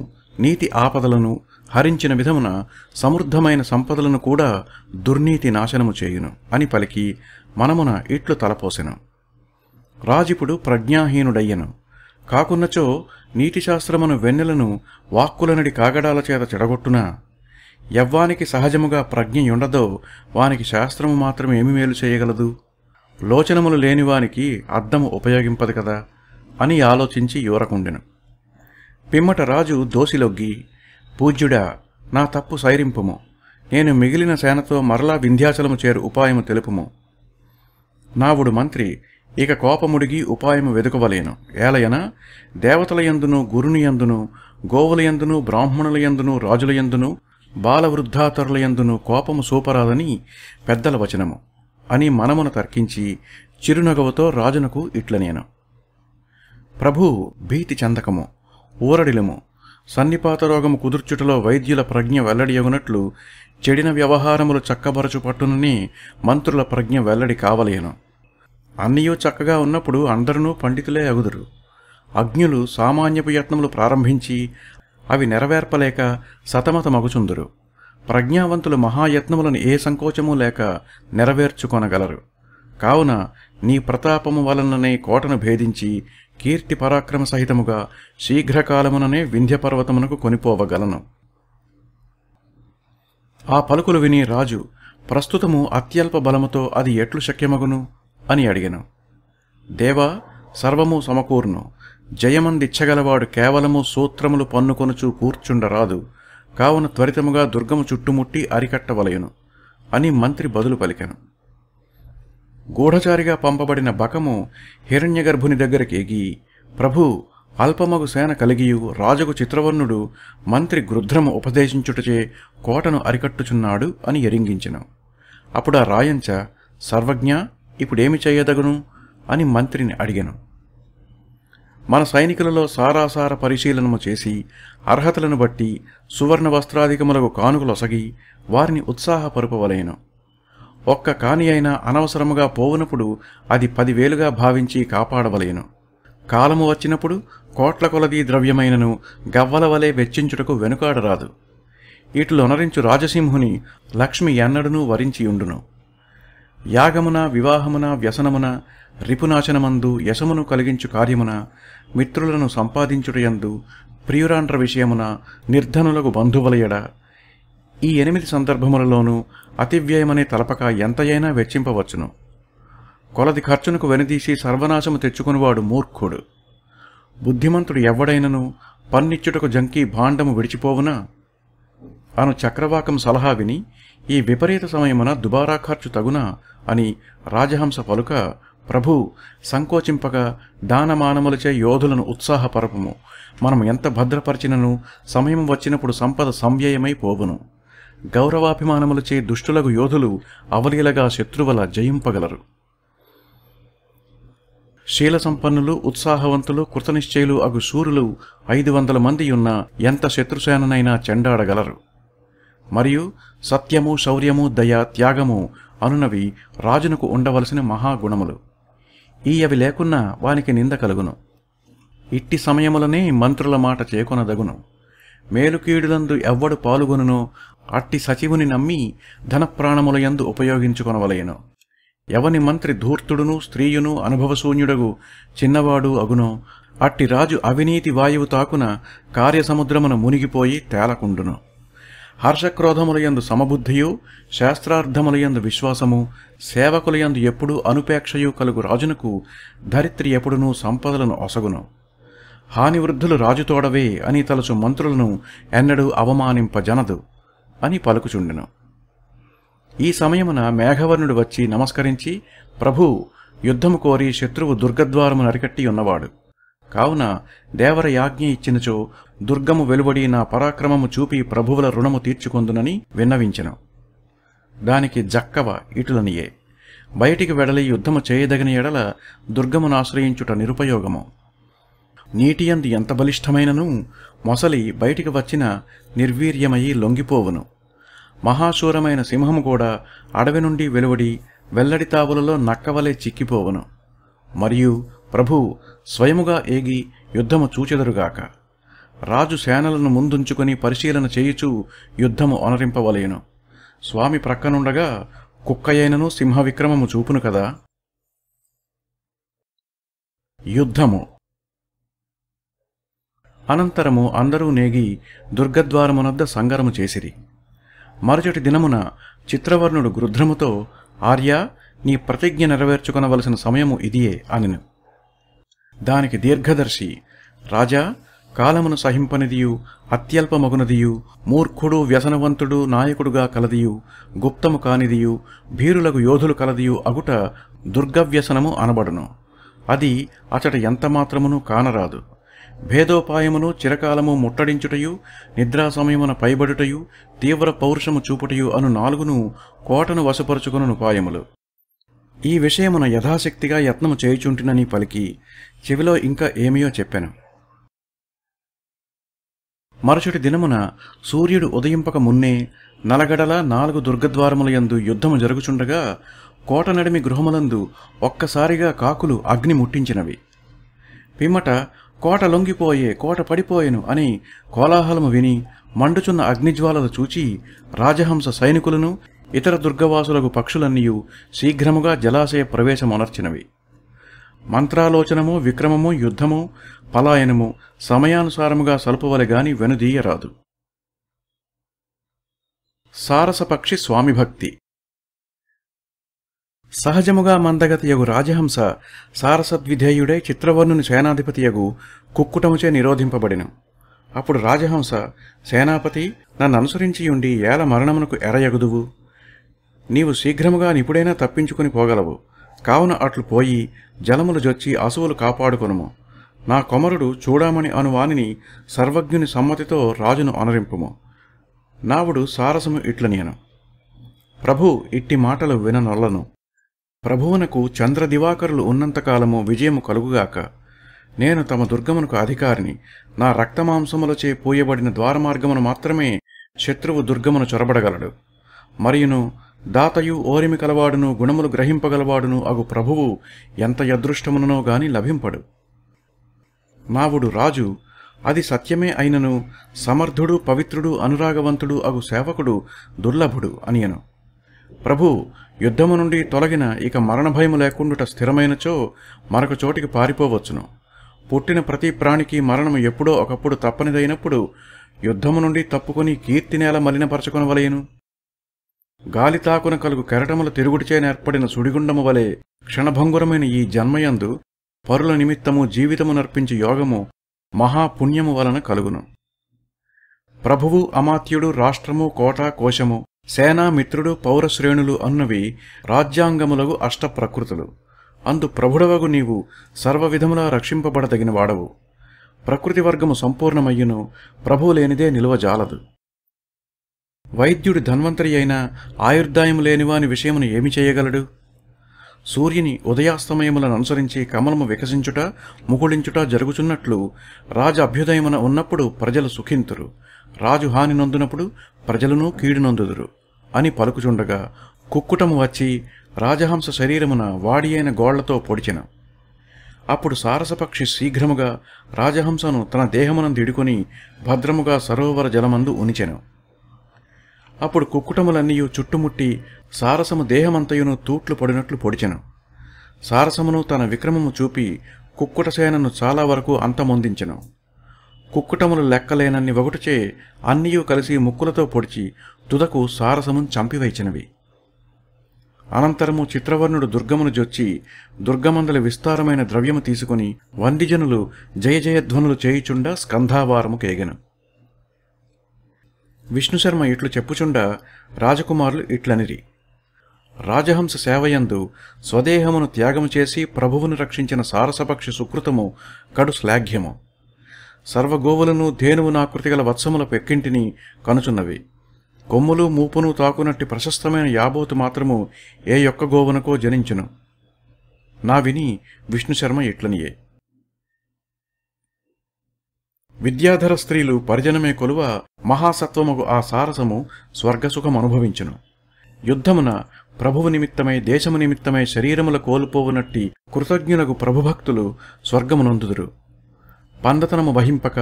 నీతి ఆపదలను హరించిన విధమున సమృద్ధమైన సంపదలను కూడా దుర్నీతి నాశనము చేయును అని పలికి మనమున ఇట్లు తలపోసెను రాజిపుడు ప్రజ్ఞాహీనుడయ్యను కాకున్నచో నీతి శాస్త్రమును వెన్నెలను వాక్కులనడి కాగడాల చేత చెడగొట్టునా ఎవ్వానికి సహజముగా ప్రజ్ఞయుండదో వానికి శాస్త్రము మాత్రం ఏమి మేలు చేయగలదు లోచనములు లేనివానికి అర్థము ఉపయోగింపదు కదా అని ఆలోచించి యూరకుండెను పిమ్మట రాజు దోసిలొగ్గి పూజ్యుడా నా తప్పు సైరింపుము నేను మిగిలిన సేనతో మరలా వింధ్యాచలము చేరు ఉపాయము తెలుపుము నావుడు మంత్రి ఇక కోపముడిగి ఉపాయము వెదుకవలేను ఏలయన దేవతలయందును గురునియందును గోవులయందును బ్రాహ్మణులయందును రాజులయందును బాలవృద్ధాతరులయందును కోపము సూపరాదని పెద్దల వచనము అని మనమును తర్కించి చిరునగవతో రాజునకు ఇట్లనేను ప్రభు భీతి చందకము ఊరడిలము సన్నిపాత రోగము కుదుర్చుటలో వైద్యుల ప్రజ్ఞ వెల్లడియగునట్లు చెడిన వ్యవహారములు చక్కబరచు పట్టునని మంత్రుల ప్రజ్ఞ వెల్లడి కావలేను అన్నయూ చక్కగా ఉన్నప్పుడు అందరూ పండితులే అగుదురు అజ్ఞులు సామాన్యపు యత్నములు ప్రారంభించి అవి నెరవేర్పలేక సతమతమగుచుందురు ప్రజ్ఞావంతులు మహాయత్నములను ఏ సంకోచము లేక నెరవేర్చుకొనగలరు కావున నీ ప్రతాపము వలననే కోటను భేదించి కీర్తి పరాక్రమ సహితముగా శీఘ్రకాలముననే వింధ్యపర్వతమునకు కొనిపోవగలను ఆ పలుకులు విని రాజు ప్రస్తుతము అత్యల్ప బలముతో అది ఎట్లు శక్యమగును అని అడిగాను దేవా సర్వము సమకూర్ను జయమందిచ్చగలవాడు కేవలము సూత్రములు పన్నుకొనుచు కూర్చుండరాదు కావున త్వరితముగా దుర్గము చుట్టుముట్టి అరికట్టవలయును అని మంత్రి బదులు పలికాను గూఢచారిగా పంపబడిన బకము హిరణ్యగర్భుని దగ్గరికి ఎగి ప్రభు అల్పమగు సేన కలిగియు రాజుకు చిత్రవర్ణుడు మంత్రి గృధ్రము ఉపదేశించుటచే కోటను అరికట్టుచున్నాడు అని ఎరింగించెను అప్పుడా రాయంచ సర్వజ్ఞ ఇప్పుడేమి చేయదగను అని మంత్రిని అడిగాను మన సైనికులలో సారాసార పరిశీలనము చేసి అర్హతలను బట్టి సువర్ణ వస్త్రాధికములకు కానుకలొసగి వారిని ఉత్సాహపరుపవలేను ఒక్క కాని అయినా అనవసరముగా పోవునప్పుడు అది పదివేలుగా భావించి కాపాడవలేను కాలము వచ్చినప్పుడు కోట్ల కొలది ద్రవ్యమైనను గవ్వల వలె వెచ్చించుటకు వెనుకాడరాదు అనరించు రాజసింహుని లక్ష్మి ఎన్నడనూ వరించియుండును యాగమున వివాహమున వ్యసనమున రిపునాశనమందు యశమును కలిగించు కార్యమున మిత్రులను సంపాదించుటయందు ప్రియురాండ్ర విషయమున నిర్ధనులకు బంధువలయడ ఈ ఎనిమిది సందర్భములలోనూ అతివ్యయమనే తలపక ఎంతయైనా వెచ్చింపవచ్చును కొలది ఖర్చునకు వెనుదీసి సర్వనాశము తెచ్చుకునివాడు మూర్ఖుడు బుద్ధిమంతుడు ఎవ్వడైనను పన్నిచ్చుటకు జంకీ భాండము విడిచిపోవునా అను చక్రవాకం సలహా విని ఈ విపరీత సమయమున దుబారా ఖర్చు తగున అని రాజహంస పలుక ప్రభు సంకోచింపగా దానమానములచే యోధులను ఉత్సాహపరపము మనం ఎంత భద్రపరిచినను సమయం వచ్చినప్పుడు సంపద సంవ్యయమై పోవును గౌరవాభిమానములచే దుష్టులకు యోధులు అవలీలగా శత్రువుల జయింపగలరు శీల సంపన్నులు ఉత్సాహవంతులు కృతనిశ్చయులు అగు శూరులు ఐదు వందల మంది ఉన్న ఎంత శత్రుసేననైనా చెండాడగలరు మరియు సత్యము శౌర్యము దయ త్యాగము అనునవి రాజునకు ఉండవలసిన మహాగుణములు అవి లేకున్నా వానికి నింద కలుగును ఇట్టి సమయములనే మంత్రుల మాట చేకొనదగును మేలుకీడులందు ఎవ్వడు పాల్గొనునో అట్టి సచివుని నమ్మి ధనప్రాణములయందు ఉపయోగించుకొనవలయను ఎవని మంత్రి ధూర్తుడును స్త్రీయును అనుభవశూన్యుడగు చిన్నవాడు అగునో అట్టి రాజు అవినీతి వాయువు తాకున కార్యసముద్రమున మునిగిపోయి తేలకుండును హర్షక్రోధములయందు సమబుద్ధియు శాస్త్రార్థములయందు విశ్వాసము సేవకులయందు ఎప్పుడూ అనుపేక్షయు కలుగు రాజునకు ధరిత్రి ఎప్పుడునూ సంపదలను ఒసగును హానివృద్ధులు రాజుతోడవే అని తలచు మంత్రులను ఎన్నడూ అవమానింపజనదు అని పలుకుచుండెను ఈ సమయమున మేఘవర్ణుడు వచ్చి నమస్కరించి ప్రభు యుద్ధము కోరి శత్రువు దుర్గద్వారము నరికట్టి ఉన్నవాడు కావున దేవర యాజ్ఞ ఇచ్చినచో దుర్గము వెలువడి నా పరాక్రమము చూపి ప్రభువుల రుణము తీర్చుకొందునని విన్నవించెను దానికి జక్కవ ఇటులనియే బయటికి వెడలి యుద్ధము చేయదగిన ఎడల దుర్గమును ఆశ్రయించుట నిరుపయోగము నీటియంది ఎంత బలిష్టమైనను మొసలి బయటికి వచ్చిన నిర్వీర్యమయ్యి లొంగిపోవును మహాశూరమైన సింహము కూడా అడవి నుండి వెలువడి వెల్లడి తావులలో నక్కవలే చిక్కిపోవును మరియు ప్రభువు స్వయముగా ఏగి యుద్ధము చూచెదరుగాక రాజు సేనలను ముందుంచుకుని పరిశీలన చేయుచూ యుద్ధము అనరింపవలేను స్వామి ప్రక్కనుండగా కుక్కయైనను సింహవిక్రమము చూపును కదా యుద్ధము అనంతరము అందరూ నేగి దుర్గద్వారమునద్ద సంగరము చేసిరి మరుచటి దినమున చిత్రవర్ణుడు గృధ్రముతో ఆర్య నీ ప్రతిజ్ఞ నెరవేర్చుకొనవలసిన సమయము ఇదియే అనిను దానికి దీర్ఘదర్శి రాజా కాలమును సహింపనిదియు అత్యల్పమగునదియు మూర్ఖుడు వ్యసనవంతుడు నాయకుడుగా కలదియు గుప్తము కానిదియు భీరులకు యోధులు కలదియు అగుట దుర్గవ్యసనము అనబడును అది అతడు ఎంతమాత్రమును కానరాదు భేదోపాయమును చిరకాలము ముట్టడించుటయు నిద్రా సమయమున పైబడుటయు తీవ్ర పౌరుషము చూపుటయు అను నాలుగును కోటను వశపరుచుకును ఉపాయములు ఈ విషయమున యథాశక్తిగా యత్నము చేయుచుంటినని పలికి చెవిలో ఇంకా ఏమియో చెప్పాను మరుసటి దినమున సూర్యుడు ఉదయింపక మున్నే నలగడల నాలుగు దుర్గద్వారములయందు యుద్ధము జరుగుచుండగా కోట నడిమి గృహములందు ఒక్కసారిగా కాకులు అగ్ని ముట్టించినవి పిమ్మట కోట లొంగిపోయే కోట పడిపోయెను అని కోలాహలము విని మండుచున్న అగ్నిజ్వాలలు చూచి రాజహంస సైనికులను ఇతర దుర్గవాసులకు పక్షులన్నీయు శీఘ్రముగా జలాశయ ప్రవేశమునర్చినవి మంత్రాలోచనము విక్రమము యుద్ధము పలాయనము సమయానుసారముగా సలుపవలెగాని వెనుదీయరాదు సారసపక్షి స్వామిభక్తి సహజముగా మందగతియగు రాజహంస సారసద్విధేయుడే చిత్రవర్ణుని సేనాధిపతియగు కుక్కుటముచే నిరోధింపబడిను అప్పుడు రాజహంస సేనాపతి నన్ను అనుసరించియుండి ఏల మరణమునకు ఎరయగుదువు నీవు శీఘ్రముగా నిపుడైనా తప్పించుకుని పోగలవు కావున అట్లు పోయి జలములు జొచ్చి అసువులు కాపాడుకొనుము నా కొమరుడు చూడామణి అనువానిని సర్వజ్ఞుని సమ్మతితో రాజును అనరింపుము నావుడు సారసము ఇట్లు నేను ప్రభు ఇట్టి మాటలు విననొల్లను ప్రభువునకు చంద్రదివాకరులు ఉన్నంతకాలము విజయము కలుగుగాక నేను తమ దుర్గమునకు అధికారిని నా రక్తమాంసములచే పూయబడిన ద్వారమార్గమును మాత్రమే శత్రువు దుర్గమును చొరబడగలడు మరియును దాతయు ఓరిమి కలవాడును గుణములు గ్రహింపగలవాడును అగు ప్రభువు ఎంత యదృష్టముననో గాని లభింపడు నావుడు రాజు అది సత్యమే అయినను సమర్థుడు పవిత్రుడు అనురాగవంతుడు అగు సేవకుడు దుర్లభుడు అనియను ప్రభు యుద్ధము నుండి తొలగిన ఇక మరణ భయము లేకుండుట స్థిరమైనచో మరొక చోటికి పారిపోవచ్చును పుట్టిన ప్రతి ప్రాణికి మరణము ఎప్పుడో ఒకప్పుడు తప్పనిదైనప్పుడు యుద్ధము నుండి తప్పుకొని నేల మలినపరచుకొనవలయను గాలి తాకున కలుగు కెరటముల తిరుగుటిచేన ఏర్పడిన సుడిగుండము వలె క్షణభంగురమైన ఈ జన్మయందు పరుల నిమిత్తము జీవితము నర్పించి యోగము మహాపుణ్యము వలన కలుగును ప్రభువు అమాత్యుడు రాష్ట్రము కోట కోశము సేనా మిత్రుడు పౌరశ్రేణులు అన్నవి అష్ట అష్టప్రకృతులు అందు ప్రభుడవగు నీవు సర్వవిధములా రక్షింపబడదగిన వాడవు ప్రకృతి వర్గము సంపూర్ణమయ్యును ప్రభువులేనిదే లేనిదే నిలువజాలదు వైద్యుడు ధన్వంతరి అయిన ఆయుర్దాయం లేనివాని విషయమును ఏమి చేయగలడు సూర్యుని ఉదయాస్తమయములను అనుసరించి కమలము వికసించుట ముకుళించుట జరుగుచున్నట్లు రాజు అభ్యుదయమున ఉన్నప్పుడు ప్రజలు సుఖింతురు రాజు హాని నొందునప్పుడు ప్రజలను కీడునందుదురు అని పలుకుచుండగా కుక్కుటము వచ్చి రాజహంస శరీరమున వాడి అయిన గోళ్లతో పొడిచెను అప్పుడు సారసపక్షి శీఘ్రముగా రాజహంసను తన దేహమునందు ఇడుకొని భద్రముగా సరోవర జలమందు ఉనిచెను అప్పుడు కుక్కుటములన్నీ చుట్టుముట్టి సారసము దేహమంతయును తూట్లు పడినట్లు పొడిచెను సారసమును తన విక్రమము చూపి కుక్కుటసేనను చాలా వరకు అంతమొందించెను కుక్కుటములు లెక్కలేనన్ని ఒకటిచే అన్నీయు కలిసి ముక్కులతో పొడిచి తుదకు సారసమును చంపివేచినవి అనంతరము చిత్రవర్ణుడు దుర్గమును జొచ్చి దుర్గమందల విస్తారమైన ద్రవ్యము తీసుకుని వందిజనులు జయ జయధ్వనులు చేయుచుండా స్కంధావారము కేగెను విష్ణుశర్మ ఇట్లు చెప్పుచుండ రాజకుమారులు ఇట్లనిరి రాజహంస సేవయందు స్వదేహమును త్యాగము చేసి ప్రభువును రక్షించిన సారసపక్షి సుకృతము కడు శ్లాఘ్యము సర్వగోవులను ధేనువు నాకృతిగల వత్సముల పెక్కింటిని కనుచున్నవి కొమ్ములు మూపును తాకునట్టి ప్రశస్తమైన యాబోతు మాత్రము ఏ యొక్క గోవునకో జనించును నా విని విష్ణుశర్మ ఇట్లనియే విద్యాధర స్త్రీలు పరిజనమే కొలువ మహాసత్వముగు ఆ సారసము స్వర్గసుఖమనుభవించును యుద్ధమున ప్రభువు నిమిత్తమై దేశము నిమిత్తమై శరీరముల కోల్పోవునట్టి కృతజ్ఞులకు ప్రభుభక్తులు స్వర్గమునందుదురు పందతనము వహింపక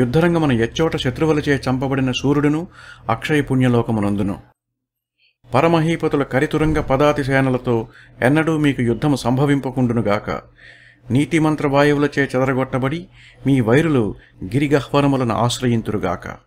యుద్ధరంగమున ఎచ్చోట శత్రువులచే చంపబడిన సూర్యుడును అక్షయ పుణ్యలోకమునందును పరమహీపతుల కరితురంగ పదాతి సేనలతో ఎన్నడూ మీకు యుద్ధము సంభవింపకుండునుగాక మంత్ర వాయువులచే చెదరగొట్టబడి మీ వైరులు గిరిగహ్వరములను ఆశ్రయింతురుగాక